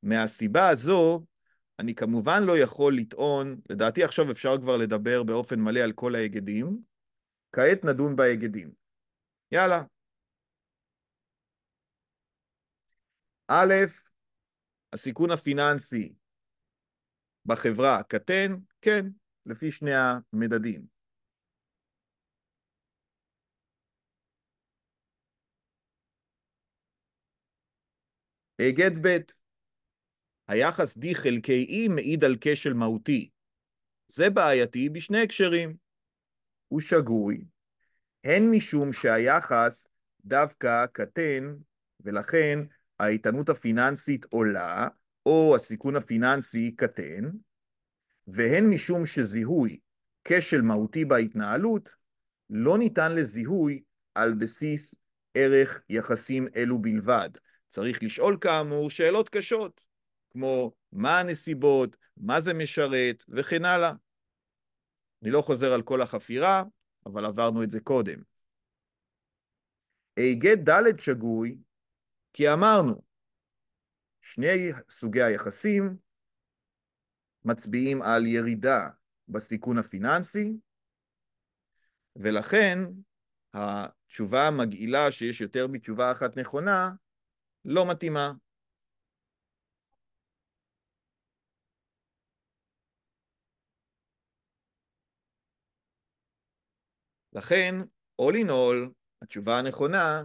מהסיבה הזו, אני כמובן לא יכול לטעון, לדעתי עכשיו אפשר כבר לדבר באופן מלא על כל ההיגדים, כעת נדון בהיגדים. יאללה. א', הסיכון הפיננסי בחברה קטן, כן, לפי שני המדדים. גט ב' היחס D חלקי E מעיד על כשל מהותי. זה בעייתי בשני הקשרים. הוא שגוי, הן משום שהיחס דווקא קטן, ולכן האיתנות הפיננסית עולה, או הסיכון הפיננסי קטן, והן משום שזיהוי כשל מהותי בהתנהלות לא ניתן לזיהוי על בסיס ערך יחסים אלו בלבד. צריך לשאול כאמור שאלות קשות, כמו מה הנסיבות, מה זה משרת וכן הלאה. אני לא חוזר על כל החפירה, אבל עברנו את זה קודם. היגד ד' שגוי כי אמרנו, שני סוגי היחסים מצביעים על ירידה בסיכון הפיננסי, ולכן התשובה המגעילה שיש יותר מתשובה אחת נכונה לא מתאימה. לכן, all in all, התשובה הנכונה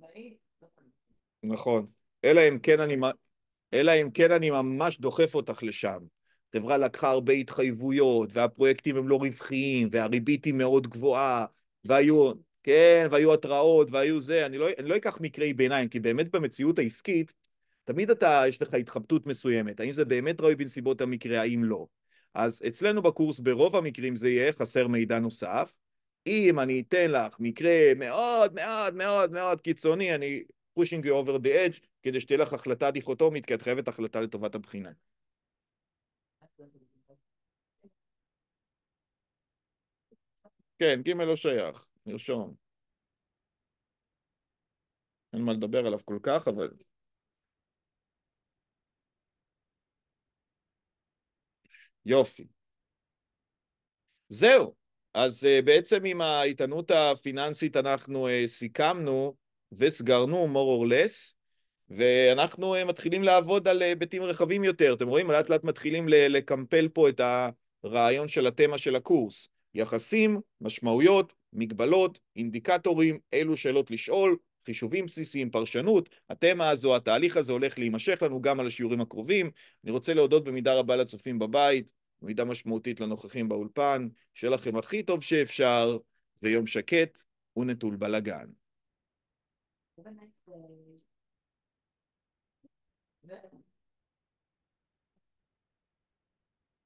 לא נכון. אלא אם כן אני... אלא אם כן אני ממש דוחף אותך לשם. חברה לקחה הרבה התחייבויות, והפרויקטים הם לא רווחיים, והריבית היא מאוד גבוהה, והיו, כן, והיו התראות, והיו זה, אני לא, אני לא אקח מקרי ביניים, כי באמת במציאות העסקית, תמיד אתה, יש לך התחבטות מסוימת, האם זה באמת ראוי בנסיבות המקרה, האם לא. אז אצלנו בקורס ברוב המקרים זה יהיה חסר מידע נוסף, אם אני אתן לך מקרה מאוד מאוד מאוד מאוד קיצוני, אני pushing you over the edge, כדי שתהיה לך החלטה דיכוטומית, כי את חייבת החלטה לטובת הבחינה. כן, ג' לא שייך, נרשום. אין מה לדבר עליו כל כך, אבל... יופי. זהו. אז אה, בעצם עם האיתנות הפיננסית אנחנו אה, סיכמנו וסגרנו more or less, ואנחנו אה, מתחילים לעבוד על היבטים רחבים יותר. אתם רואים, לאט לאט מתחילים לקמפל פה את הרעיון של התמה של הקורס. יחסים, משמעויות, מגבלות, אינדיקטורים, אילו שאלות לשאול, חישובים בסיסיים, פרשנות. התמה הזו, התהליך הזה הולך להימשך לנו גם על השיעורים הקרובים. אני רוצה להודות במידה רבה לצופים בבית. מידע משמעותית לנוכחים באולפן, שיהיה לכם הכי טוב שאפשר, ויום שקט ונטול בלאגן.